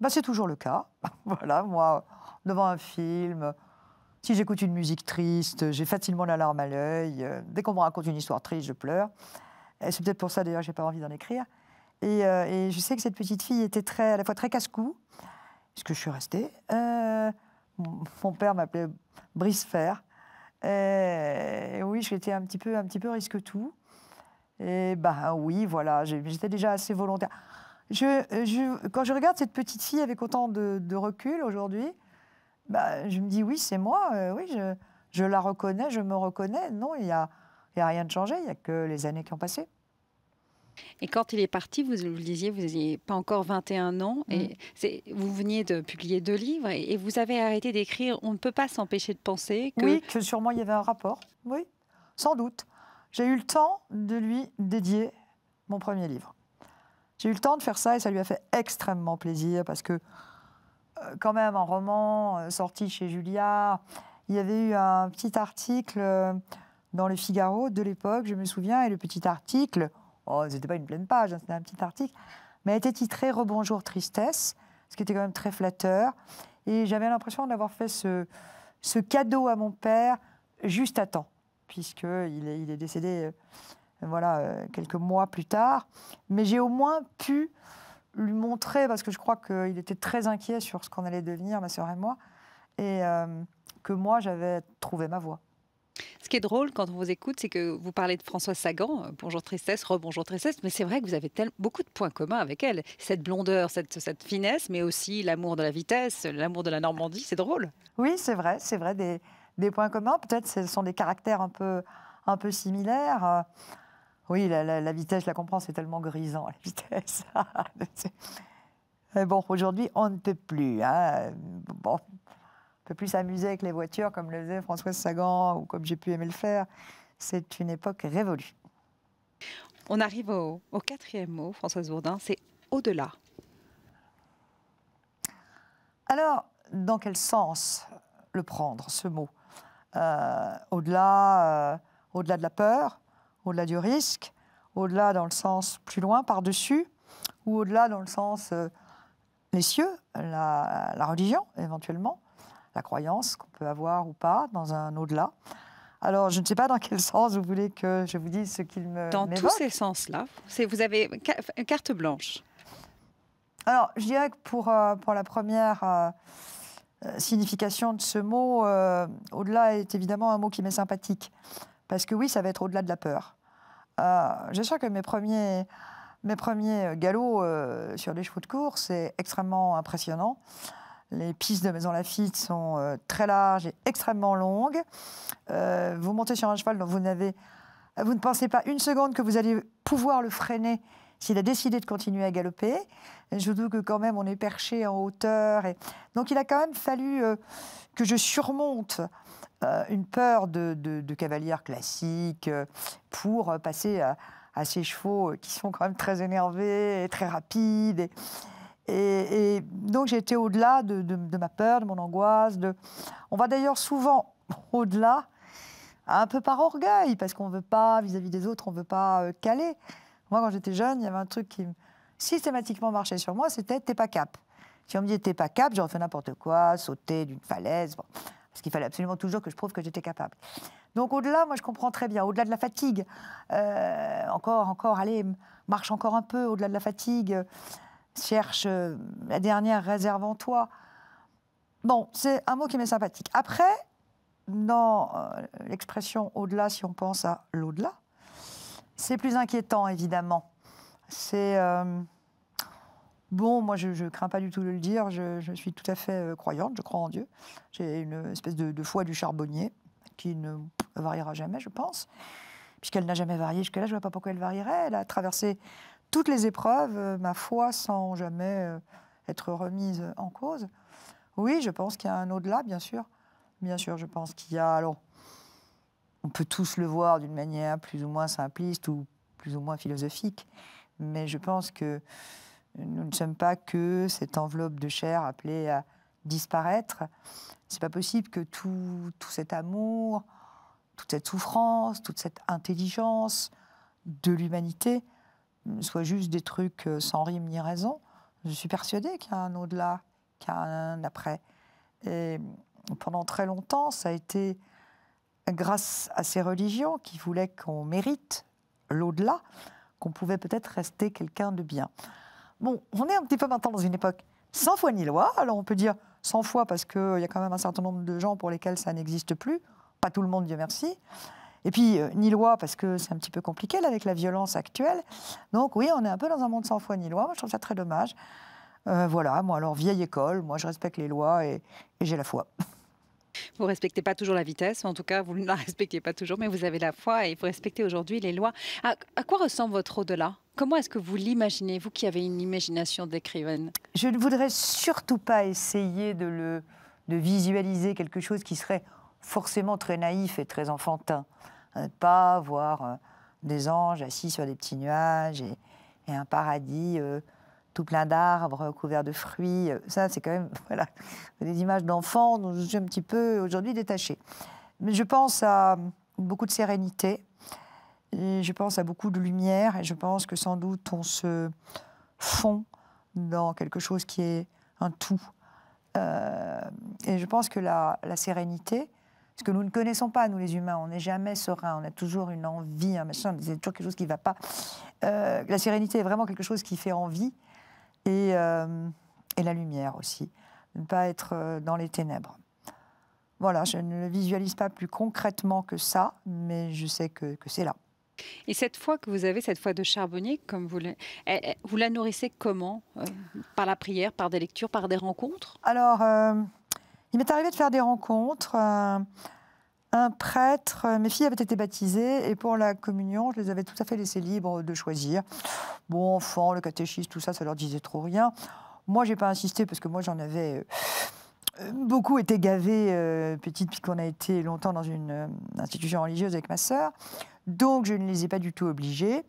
Bah c'est toujours le cas. voilà, moi, devant un film, si j'écoute une musique triste, j'ai facilement la larme à l'œil. Euh, dès qu'on me raconte une histoire triste, je pleure. C'est peut-être pour ça d'ailleurs que j'ai pas envie d'en écrire. Euh, et, je sais que cette petite fille était très, à la fois très casse-cou, que je suis restée. mon père m'appelait Brice Fer. Et, oui, j'étais un petit peu, un petit peu risque tout. Et eh ben oui, voilà, j'étais déjà assez volontaire. quand je regarde cette petite fille avec autant de, recul aujourd'hui, bah, je me dis oui, c'est moi, euh, oui, je, la reconnais, je me reconnais. Non, il n'y a, y a rien de changé, il n'y a que les années qui ont passé. Et quand il est parti, vous le disiez, vous n'aviez pas encore 21 ans, et mm. vous veniez de publier deux livres, et vous avez arrêté d'écrire On ne peut pas s'empêcher de penser que... Oui, que sûrement il y avait un rapport, oui, sans doute. J'ai eu le temps de lui dédier mon premier livre. J'ai eu le temps de faire ça et ça lui a fait extrêmement plaisir parce que, euh, quand même, un roman euh, sorti chez Julia, il y avait eu un petit article euh, dans le Figaro de l'époque, je me souviens, et le petit article, oh, c'était pas une pleine page, hein, c'était un petit article, mais était titré Rebonjour tristesse, ce qui était quand même très flatteur. Et j'avais l'impression d'avoir fait ce, ce cadeau à mon père juste à temps puisqu'il est, il est décédé euh, voilà, euh, quelques mois plus tard. Mais j'ai au moins pu lui montrer, parce que je crois qu'il était très inquiet sur ce qu'on allait devenir, ma soeur et moi, et euh, que moi, j'avais trouvé ma voie. Ce qui est drôle quand on vous écoute, c'est que vous parlez de Françoise Sagan, Bonjour Tristesse, Rebonjour Tristesse, mais c'est vrai que vous avez tel, beaucoup de points communs avec elle. Cette blondeur, cette, cette finesse, mais aussi l'amour de la vitesse, l'amour de la Normandie, c'est drôle. Oui, c'est vrai, c'est vrai. Des, des points communs. Peut-être ce sont des caractères un peu, un peu similaires. Oui, la, la vitesse, je la comprends, c'est tellement grisant, la vitesse. Mais bon, aujourd'hui, on ne peut plus. Hein. ne peut plus s'amuser avec les voitures comme le faisait Françoise Sagan ou comme j'ai pu aimer le faire. C'est une époque révolue. On arrive au, au quatrième mot, Françoise Bourdin, c'est au-delà. Alors, dans quel sens le prendre, ce mot euh, au-delà euh, au de la peur, au-delà du risque, au-delà dans le sens plus loin, par-dessus, ou au-delà dans le sens euh, les la, religion éventuellement, la croyance qu'on peut avoir ou pas dans un au-delà. Alors, je ne sais pas dans quel sens vous voulez que je vous dise ce qu'il me. Dans tous ces sens-là, vous avez une carte blanche. Alors, je dirais que pour, pour la première, euh, signification de ce mot, euh, au-delà, est évidemment un mot qui m'est sympathique. Parce que oui, ça va être au-delà de la peur. Euh, je que mes premiers, mes euh, galops sur les chevaux de course, c'est extrêmement impressionnant. Les pistes de Maison Lafitte sont très larges et extrêmement longues. vous montez sur un cheval dont vous n'avez, vous ne pensez pas une seconde que vous allez pouvoir le freiner s'il a décidé de continuer à galoper, je doute que quand même on est perché en hauteur. Et... Donc il a quand même fallu euh, que je surmonte euh, une peur de, cavalière classique euh, pour passer à, ces chevaux qui sont quand même très énervés et très rapides. Et, donc j'ai été au-delà de, ma peur, de mon angoisse. On va d'ailleurs souvent au-delà, un peu par orgueil, parce qu'on ne veut pas, vis-à-vis -vis des autres, on ne veut pas caler. Moi, quand j'étais jeune, il y avait un truc qui systématiquement marchait sur moi, c'était t'es pas cap. Si on me disait « t'es pas cap, j'aurais fait n'importe quoi, sauter d'une falaise, parce qu'il fallait absolument toujours que je prouve que j'étais capable. Donc au-delà, moi je comprends très bien, au-delà de la fatigue, euh, encore, encore, allez, marche encore un peu, au-delà de la fatigue, cherche euh, la dernière réserve en toi. Bon, c'est un mot qui m'est sympathique. Après, dans euh, l'expression au-delà, si on pense à l'au-delà, c'est plus inquiétant, évidemment. C'est. Euh, bon, moi, je ne crains pas du tout de le dire. Je, suis tout à fait euh, croyante. Je crois en Dieu. J'ai une espèce de, foi du charbonnier qui ne variera jamais, je pense, puisqu'elle n'a jamais varié jusque-là. Je ne vois pas pourquoi elle varierait. Elle a traversé toutes les épreuves, euh, ma foi, sans jamais être remise en cause. Oui, je pense qu'il y a un au-delà, bien sûr. Bien sûr, je pense qu'il y a. Alors, on peut tous le voir d'une manière plus ou moins simpliste ou plus ou moins philosophique, mais je pense que nous ne sommes pas que cette enveloppe de chair appelée à disparaître. C'est pas possible que tout, tout cet amour, toute cette souffrance, toute cette intelligence de l'humanité soit juste des trucs euh, sans rime ni raison. Je suis persuadée qu'il y a un au-delà, qu'il y a un après. Et pendant très longtemps, ça a été grâce à ces religions qui voulaient qu'on mérite l'au-delà, qu'on pouvait peut-être rester quelqu'un de bien. Bon, on est un petit peu maintenant dans une époque sans foi ni loi, alors on peut dire sans foi parce qu'il y a quand même un certain nombre de gens pour lesquels ça n'existe plus, pas tout le monde, Dieu merci. Et puis, euh, ni loi, parce que c'est un petit peu compliqué avec la violence actuelle. Donc oui, on est un peu dans un monde sans foi ni loi, moi je trouve ça très dommage. Euh, voilà, moi alors vieille école, moi je respecte les lois et j'ai la foi. Vous respectez pas toujours la vitesse, en tout cas, vous ne la respectez pas toujours, mais vous avez la foi et vous respectez aujourd'hui les lois. À, quoi ressemble votre au-delà Comment est-ce que vous l'imaginez, vous qui avez une imagination d'écrivaine Je ne voudrais surtout pas essayer de, le, de visualiser quelque chose qui serait forcément très naïf et très enfantin. Euh, pas voir euh, des anges assis sur des petits nuages et, un paradis. Euh, tout plein d'arbres euh, couverts de fruits. Euh, ça, c'est quand même voilà, des images d'enfants dont je suis un petit peu aujourd'hui détachée. Mais je pense à beaucoup de sérénité, et je pense à beaucoup de lumière, et je pense que sans doute on se fond dans quelque chose qui est un tout. Euh, et je pense que la, la, sérénité, ce que nous ne connaissons pas, nous les humains, on n'est jamais serein, on a toujours une envie, un hein, machin, toujours quelque chose qui ne va pas. la sérénité est vraiment quelque chose qui fait envie, euh, et, la lumière aussi, ne pas être euh, dans les ténèbres. Voilà, je ne le visualise pas plus concrètement que ça, mais je sais que, que c'est là. Et cette foi que vous avez, cette foi de charbonnier, comme vous, la, vous la nourrissez comment euh, Par la prière, par des lectures, par des rencontres Alors, il m'est arrivé de faire des rencontres un prêtre. Mes filles avaient été baptisées et pour la communion, je les avais tout à fait laissées libres de choisir. Bon, enfant, le catéchisme, tout ça, ça leur disait trop rien. Moi, j'ai pas insisté parce que moi, j'en avais euh, beaucoup été gavée euh, petite puisqu'on a été longtemps dans une euh, institution religieuse avec ma sœur. Donc, je ne les ai pas du tout obligées.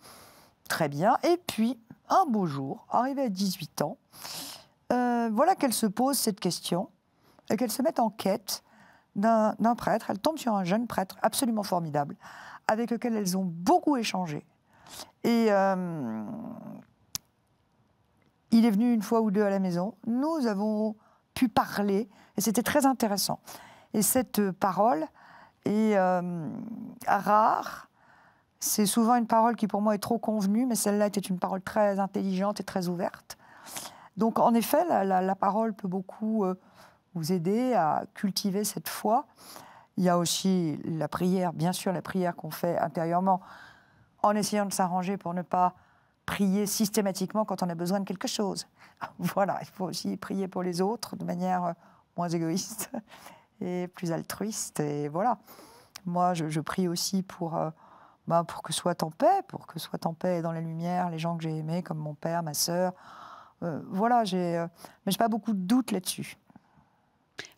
Très bien. Et puis, un beau jour, arrivée à 18 ans, voilà qu'elle se pose cette question et qu'elle se met en quête d'un prêtre, elle tombe sur un jeune prêtre absolument formidable, avec lequel elles ont beaucoup échangé. Et euh, il est venu une fois ou deux à la maison, nous avons pu parler, et c'était très intéressant. Et cette parole est euh, rare, c'est souvent une parole qui pour moi est trop convenue, mais celle-là était une parole très intelligente et très ouverte. Donc en effet, la, parole peut beaucoup... Euh, vous aider à cultiver cette foi. Il y a aussi la prière, bien sûr, la prière qu'on fait intérieurement, en essayant de s'arranger pour ne pas prier systématiquement quand on a besoin de quelque chose. Voilà, il faut aussi prier pour les autres de manière euh, moins égoïste et plus altruiste. Et voilà. Moi, je, prie aussi pour, euh, ben, pour que soit en paix, pour que soit en paix dans la lumière les gens que j'ai aimés, comme mon père, ma sœur. Euh, voilà, j'ai, mais j'ai pas beaucoup de doutes là-dessus.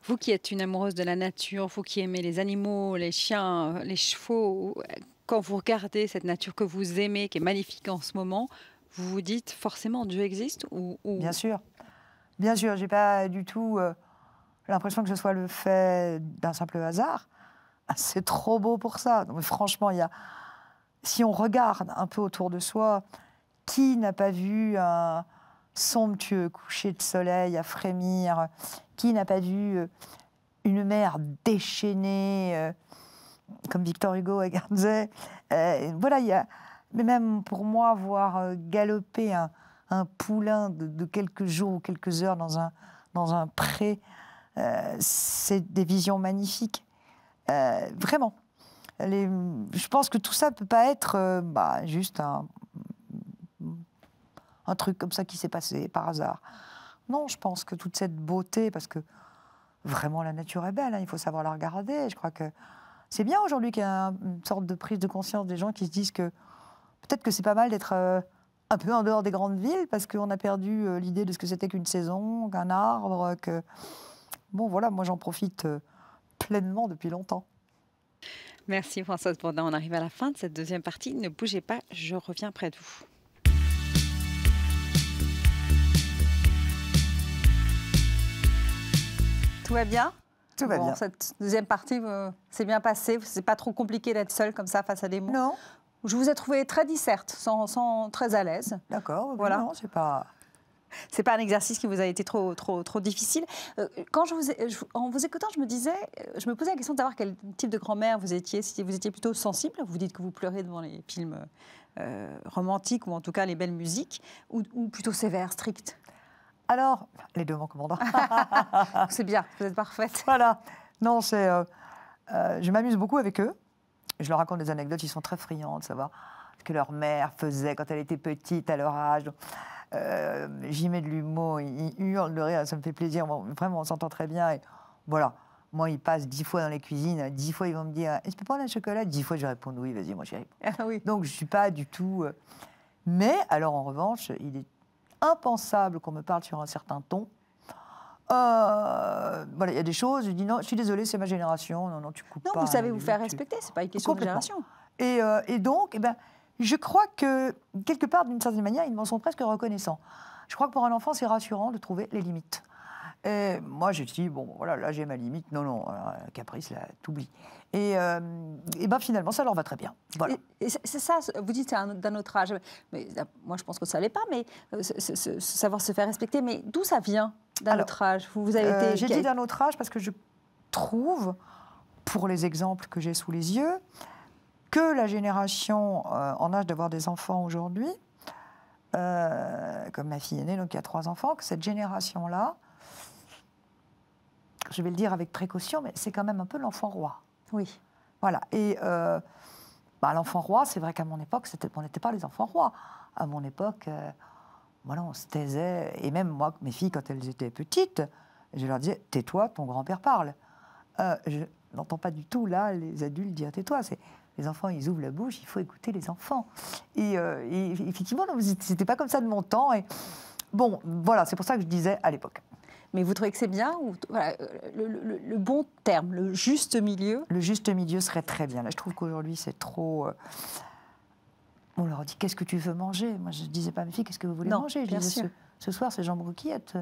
Vous qui êtes une amoureuse de la nature, vous qui aimez les animaux, les chiens, les chevaux, euh, quand vous regardez cette nature que vous aimez, qui est magnifique en ce moment, vous vous dites forcément Dieu existe ou, Bien sûr, bien sûr, j'ai pas du tout euh, l'impression que ce soit le fait d'un simple hasard. C'est trop beau pour ça. franchement, il y si on regarde un peu autour de soi, qui n'a pas vu un somptueux coucher de soleil à frémir qui n'a pas vu euh, une mère déchaînée, euh, comme Victor Hugo à Guernsey euh, Voilà, il y mais même pour moi, voir galoper un, poulain de, quelques jours ou quelques heures dans un, dans un pré, c'est des visions magnifiques. vraiment. je pense que tout ça ne peut pas être bah, juste un truc comme ça qui s'est passé par hasard. Non, je pense que toute cette beauté, parce que vraiment la nature est belle, hein, il faut savoir la regarder. Je crois que c'est bien aujourd'hui qu'il y a une sorte de prise de conscience des gens qui se disent que peut-être que c'est pas mal d'être euh, un peu en dehors des grandes villes parce qu'on a perdu euh, l'idée de ce que c'était qu'une saison, qu'un arbre, que bon voilà, moi j'en profite euh, pleinement depuis longtemps. Merci Françoise Bourdin. On arrive à la fin de cette deuxième partie. Ne bougez pas, je reviens près de vous. Tout va bien Tout va bien. Cette deuxième partie s'est euh, bien passée. C'est pas trop compliqué d'être seule comme ça face à des mots. Non. Je vous ai trouvé très disserte, sans, sans très à l'aise. D'accord. Voilà. Non, c'est pas. C'est pas un exercice qui vous a été trop, trop, trop difficile. Euh, quand je vous en vous écoutant, je me disais, euh, je me posais la question de savoir quel type de grand-mère vous étiez. Si vous étiez plutôt sensible, vous dites que vous pleurez devant les films romantiques ou en tout cas les belles musiques, ou, plutôt sévère, stricte alors, les deux, mon commandant. c'est bien, vous êtes parfaite. Voilà. Non, c'est. Euh, euh, je m'amuse beaucoup avec eux. Je leur raconte des anecdotes, ils sont très friands de savoir ce que leur mère faisait quand elle était petite à leur âge. Euh, j'y mets de l'humour, ils, hurlent de rire, ça me fait plaisir. vraiment, on s'entend très bien. Et voilà. Moi, ils passent dix fois dans les cuisines, dix fois, ils vont me dire Est-ce que je peux prendre un chocolat Dix fois, je réponds Oui, vas-y, moi, j'y ah oui. Donc, je ne suis pas du tout. Mais, alors, en revanche, il est impensable qu'on me parle sur un certain ton. Euh, voilà, il y a des choses, je dis non, je suis désolée, c'est ma génération, non, non, tu coupes pas. Non, vous savez vous faire respecter, c'est pas une question de génération. Et, euh, donc, eh ben, je crois que, quelque part, d'une certaine manière, ils m'en sont presque reconnaissants. Je crois que pour un enfant, c'est rassurant de trouver les limites. Et moi, j'ai dit, bon, voilà, là, j'ai ma limite. Non, non, euh, caprice, là, t'oublies. Et, euh, ben, finalement, ça leur va très bien. Voilà. Et, c'est ça, vous dites, c'est d'un autre âge. Mais, euh, moi, je pense que ça l'est pas, mais euh, savoir se faire respecter. Mais d'où ça vient, d'un autre âge vous, vous, avez été... J'ai dit d'un autre âge parce que je trouve, pour les exemples que j'ai sous les yeux, que la génération en âge d'avoir des enfants aujourd'hui, comme ma fille aînée, donc qui a trois enfants, que cette génération-là je vais le dire avec précaution, mais c'est quand même un peu l'enfant roi. Oui. Voilà. Et euh, bah, l'enfant roi, c'est vrai qu'à mon époque, on n'était pas les enfants rois. À mon époque, euh, voilà, on se taisait. Et même moi, mes filles, quand elles étaient petites, je leur disais Tais-toi, ton grand-père parle. Euh, je n'entends pas du tout, là, les adultes dire Tais-toi. Les enfants, ils ouvrent la bouche, il faut écouter les enfants. Et, et effectivement, c'était pas comme ça de mon temps. Et... Bon, voilà, c'est pour ça que je disais à l'époque. Mais vous trouvez que c'est bien ou voilà, le, bon terme, le juste milieu Le juste milieu serait très bien. Là, je trouve qu'aujourd'hui, c'est trop. Euh, on leur dit qu'est-ce que tu veux manger Moi, je disais pas à mes filles qu'est-ce que vous voulez manger. Je Ce, soir, c'est jean rouquillette.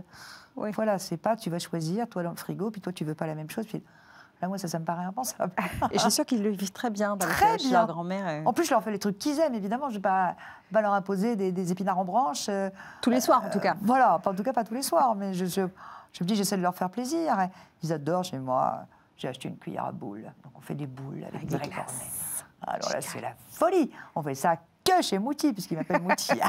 Oui. Voilà, c'est pas tu vas choisir toi dans le frigo, puis toi tu veux pas la même chose. Là, moi, ça, ça me paraît impensable. Et je suis sûre qu'ils le vivent très bien dans très bien. grand-mère. Euh. En plus, je leur fais les trucs qu'ils aiment, évidemment. Je ne vais pas, leur imposer des, épinards en branche. Euh, tous les soirs, en tout cas. Voilà, en tout cas, pas tous les soirs, mais je je me dis, j'essaie de leur faire plaisir. ils adorent chez moi. J'ai acheté une cuillère à boules. Donc on fait des boules avec, des glaces. Alors là, c'est la folie. On fait ça que chez Mouti, puisqu'il m'appelle Mouti.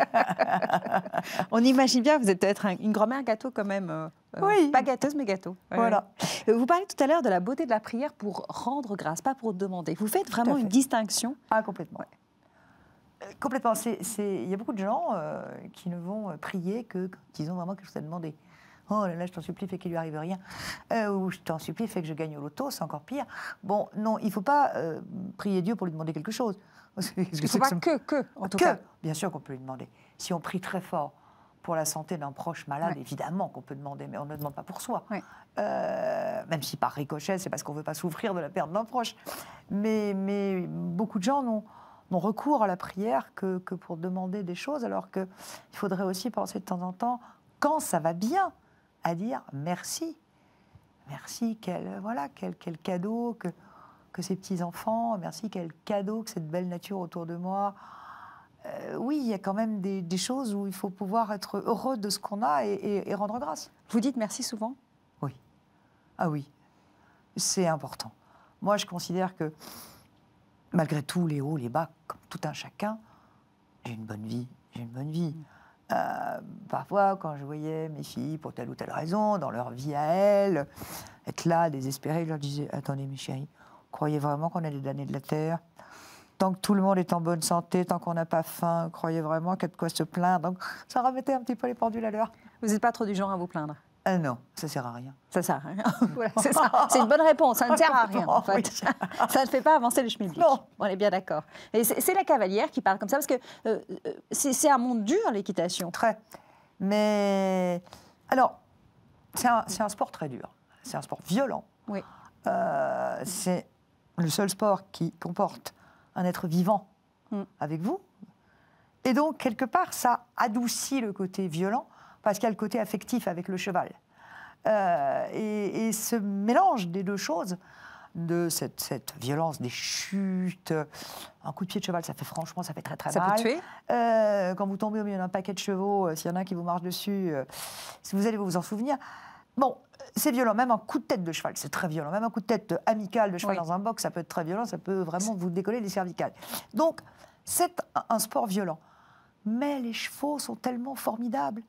on imagine bien, vous êtes peut-être une grand-mère gâteau quand même. Euh, euh, oui. Pas gâteuse, mais gâteau. voilà. Euh, vous parlez tout à l'heure de la beauté de la prière pour rendre grâce, pas pour demander. Vous faites vraiment une distinction. Ah, complètement. Ouais. Complètement. Il y a beaucoup de gens qui ne vont prier que quand ils ont vraiment quelque chose à demander. Oh là là, je t'en supplie, fais qu'il lui arrive rien. Euh, ou je t'en supplie, fais que je gagne au loto, c'est encore pire. Bon, non, il ne faut pas euh, prier Dieu pour lui demander quelque chose. il ne faut pas que, que, en tout cas. Bien sûr qu'on peut lui demander. Si on prie très fort pour la santé d'un proche malade, évidemment qu'on peut demander, mais on ne demande pas pour soi. Euh, même si par ricochet, c'est parce qu'on ne veut pas souffrir de la perte d'un proche. Mais, mais beaucoup de gens n'ont recours à la prière que, que, pour demander des choses, alors qu'il faudrait aussi penser de temps en temps quand ça va bien à dire merci. Merci, quel, euh, voilà, quel, cadeau que, que ces petits-enfants, merci, quel cadeau que cette belle nature autour de moi. Euh, oui, il y a quand même des, choses où il faut pouvoir être heureux de ce qu'on a et, rendre grâce. Vous dites merci souvent Oui. Ah oui, c'est important. Moi, je considère que malgré tous les hauts, les bas, comme tout un chacun, j'ai une bonne vie. J'ai une bonne vie. Euh, parfois, quand je voyais mes filles, pour telle ou telle raison, dans leur vie à elles, être là, désespérées, je leur disais Attendez, mes chéris, croyez vraiment qu'on est les damnés de la Terre Tant que tout le monde est en bonne santé, tant qu'on n'a pas faim, croyez vraiment qu'il y a de quoi se plaindre Donc, ça remettait un petit peu les pendules à l'heure. Vous n'êtes pas trop du genre à vous plaindre ah non, ça sert à rien. Ça sert à rien. c'est une bonne réponse. Ça ne sert à rien, oh, en fait. ça ne fait pas avancer le chemin Non. On est bien d'accord. Et c'est la cavalière qui parle comme ça, parce que euh, euh, c'est un monde dur, l'équitation. Très. Mais. Alors, c'est un, sport très dur. C'est un sport violent. Oui. Euh, c'est le seul sport qui comporte un être vivant mm. avec vous. Et donc, quelque part, ça adoucit le côté violent parce qu'il y a le côté affectif avec le cheval. Euh, et, ce mélange des deux choses, de cette, violence des chutes, un coup de pied de cheval, ça fait franchement, ça fait très très mal. Ça peut tuer. Euh, quand vous tombez au milieu d'un paquet de chevaux, euh, s'il y en a un qui vous marche dessus, si vous allez vous en souvenir. Bon, c'est violent, même un coup de tête de cheval, c'est très violent. Même un coup de tête amical de cheval dans un box, ça peut être très violent, ça peut vraiment vous décoller les cervicales. Donc, c'est un sport violent. Mais les chevaux sont tellement formidables.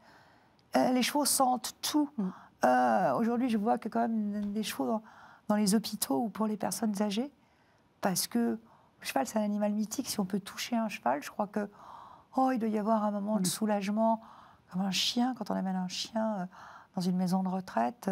Euh, les chevaux sentent tout. Mm. Euh, aujourd'hui, je vois que quand même des chevaux dans, les hôpitaux ou pour les personnes âgées, parce que le cheval, c'est un animal mythique. Si on peut toucher un cheval, je crois que oh, il doit y avoir un moment de mm. soulagement, comme un chien, quand on amène un chien euh, dans une maison de retraite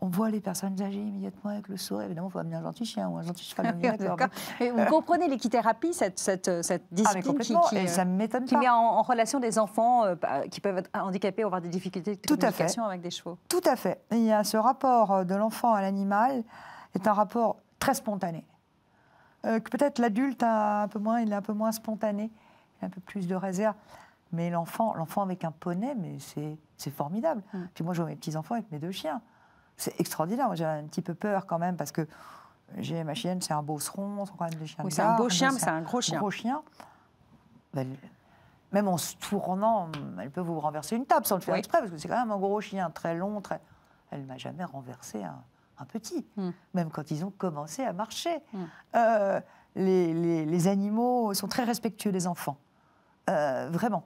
on voit les personnes âgées immédiatement avec le sourire. Évidemment, il faut amener un gentil chien ou un gentil cheval. Hein. vous comprenez l'équithérapie, cette, cette, cette, ah, discipline qui, euh, met en, relation des enfants euh, bah, qui peuvent être handicapés ou avoir des difficultés de communication avec des chevaux. Tout à fait. Il y a ce rapport euh, de l'enfant à l'animal est un rapport très spontané. peut-être l'adulte a un peu moins, il est un peu moins spontané, un peu plus de réserve. Mais l'enfant, l'enfant avec un poney, mais c'est formidable. Mm. Puis moi, je mes petits enfants avec mes deux chiens c'est extraordinaire. J'ai un petit peu peur quand même parce que j'ai ma chienne, c'est un beau seron, c'est quand même des chiens. c'est un beau chien, mais c'est un gros chien. Ben, même en se tournant, elle peut vous renverser une table sans le faire exprès parce que c'est quand même un gros chien, très long, très. Elle m'a jamais renversé un, petit, hmm. même quand ils ont commencé à marcher. Hmm. Euh, les, animaux sont très respectueux des enfants, euh, vraiment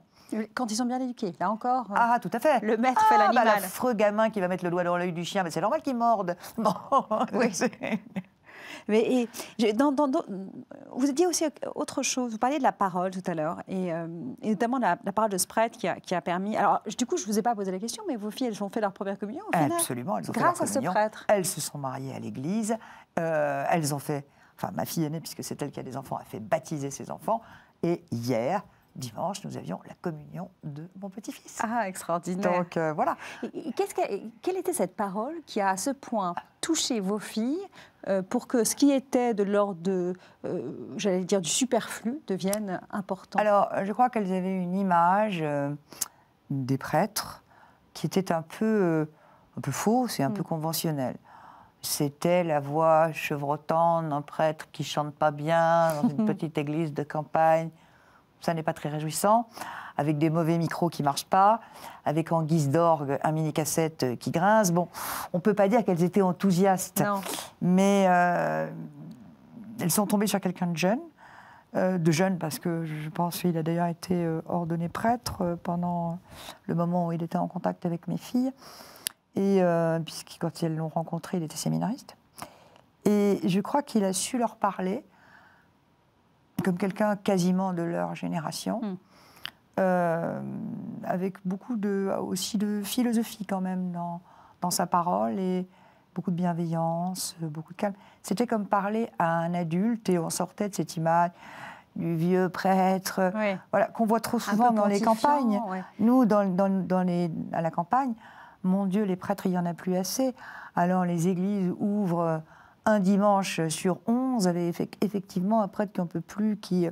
quand ils sont bien éduqués, là encore. Euh, ah, tout à fait. Le maître fait ah, l'animal. Bah, l'affreux gamin qui va mettre le doigt dans l'œil du chien, mais c'est normal qu'il morde. oui. Mais et, dans, vous dites aussi autre chose, vous parliez de la parole tout à l'heure, et, euh, notamment la, la parole de ce qui a, qui a, permis. Alors, du coup, je ne vous ai pas posé la question, mais vos filles, elles ont fait leur première communion au final, Absolument, elles ont fait leur communion. à ce prêtre. Elles se sont mariées à l'église, euh, elles ont fait. Enfin, ma fille aînée, puisque c'est elle qui a des enfants, a fait baptiser ses enfants. Et hier, dimanche, nous avions la communion de mon petit-fils. Ah, extraordinaire. Donc euh, voilà. quelle était cette parole qui a à ce point touché vos filles euh, pour que ce qui était de l'ordre de, euh, j'allais dire, du superflu devienne important Alors, je crois qu'elles avaient une image des prêtres qui était un peu, un peu fausse et un peu mm. conventionnelle. C'était la voix chevrotante d'un prêtre qui chante pas bien dans une petite église de campagne ça n'est pas très réjouissant, avec des mauvais micros qui ne marchent pas, avec en guise d'orgue un mini-cassette euh, qui grince. Bon, on ne peut pas dire qu'elles étaient enthousiastes, mais euh, elles sont tombées sur quelqu'un de jeune, euh, de jeune parce que je pense qu'il a d'ailleurs été ordonné prêtre pendant le moment où il était en contact avec mes filles, et puisque quand elles l'ont rencontré, il était séminariste. Et je crois qu'il a su leur parler comme quelqu'un quasiment de leur génération, hmm. euh, avec beaucoup de, aussi de philosophie quand même dans, dans sa parole et beaucoup de bienveillance, beaucoup de calme. C'était comme parler à un adulte et on sortait de cette image du vieux prêtre, voilà, qu'on voit trop souvent dans les campagnes. Nous, dans, dans, dans les, à la campagne, mon Dieu, les prêtres, il n'y en a plus assez. Alors les églises ouvrent un dimanche sur 11 avait effectivement un prêtre qui n'en peut plus, qui euh,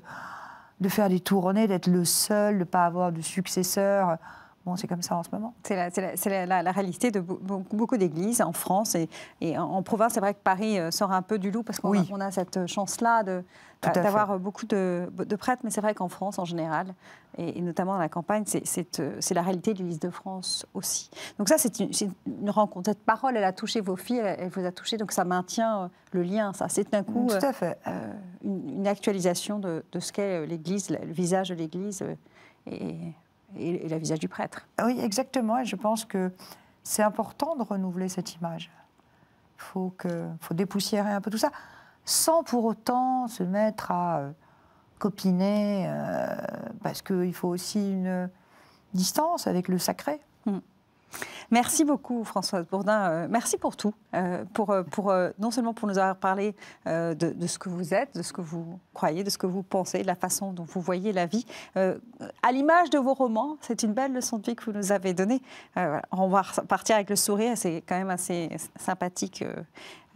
de faire des tournées, d'être le seul, de ne pas avoir de successeur. Bon, c'est comme ça en ce moment. C'est la, réalité de beaucoup, d'églises en France et, en, province. C'est vrai que Paris euh, sort un peu du loup parce qu'on a, cette chance-là d'avoir beaucoup de, prêtres, mais c'est vrai qu'en France en général, et, notamment dans la campagne, euh, c'est la réalité de l'Église de France aussi. Donc ça, c'est une, rencontre. Cette parole, elle a touché vos filles, elle, vous a touché, donc ça maintient euh, le lien. Ça, c'est d'un coup une, actualisation de, ce qu'est l'Église, le visage de l'Église. et et, la visage du prêtre. Ah oui, exactement. Et je pense que c'est important de renouveler cette image. Il faut, que, faut dépoussiérer un peu tout ça, sans pour autant se mettre à euh, copiner, euh, parce qu'il faut aussi une distance avec le sacré. Mm. Merci beaucoup Françoise Bourdin. Euh, merci pour tout, euh, pour, euh, pour, non seulement pour nous avoir parlé de, de, ce que vous êtes, de ce que vous croyez, de ce que vous pensez, de la façon dont vous voyez la vie. à l'image de vos romans, c'est une belle leçon de vie que vous nous avez donnée. on va partir avec le sourire, c'est quand même assez sympathique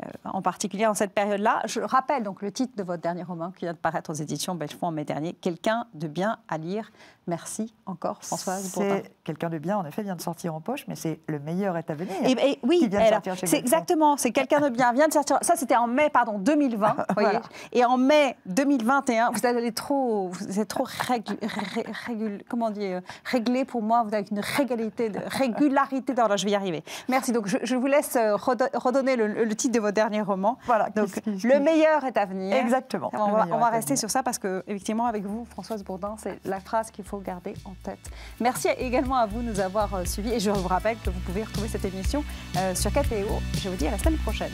euh, en particulier en cette période-là. Je rappelle donc le titre de votre dernier roman qui vient de paraître aux éditions Bellefond en mai dernier, Quelqu'un de bien à lire. Merci encore Françoise. C'est Quelqu'un de bien, en effet, vient de sortir en poche, mais c'est Le meilleur est à venir. Et, eh ben, oui, c'est exactement, c'est Quelqu'un de bien vient de sortir. Ça, c'était en mai, pardon, 2020. voyez. Et en mai 2021, vous allez trop, vous êtes trop régul, comment dire, euh, réglé pour moi. Vous avez une régularité, de, régularité Je vais y arriver. Merci. Donc, je, vous laisse euh, redonner le, le titre de derniers romans. Voilà. Donc, le meilleur est à venir. Exactement. On va, rester sur ça parce que, effectivement, avec vous, Françoise Bourdin, c'est la phrase qu'il faut garder en tête. Merci également à vous de nous avoir euh, suivis. Et je vous rappelle que vous pouvez retrouver cette émission euh, sur KTO. Je vous dis à la semaine prochaine.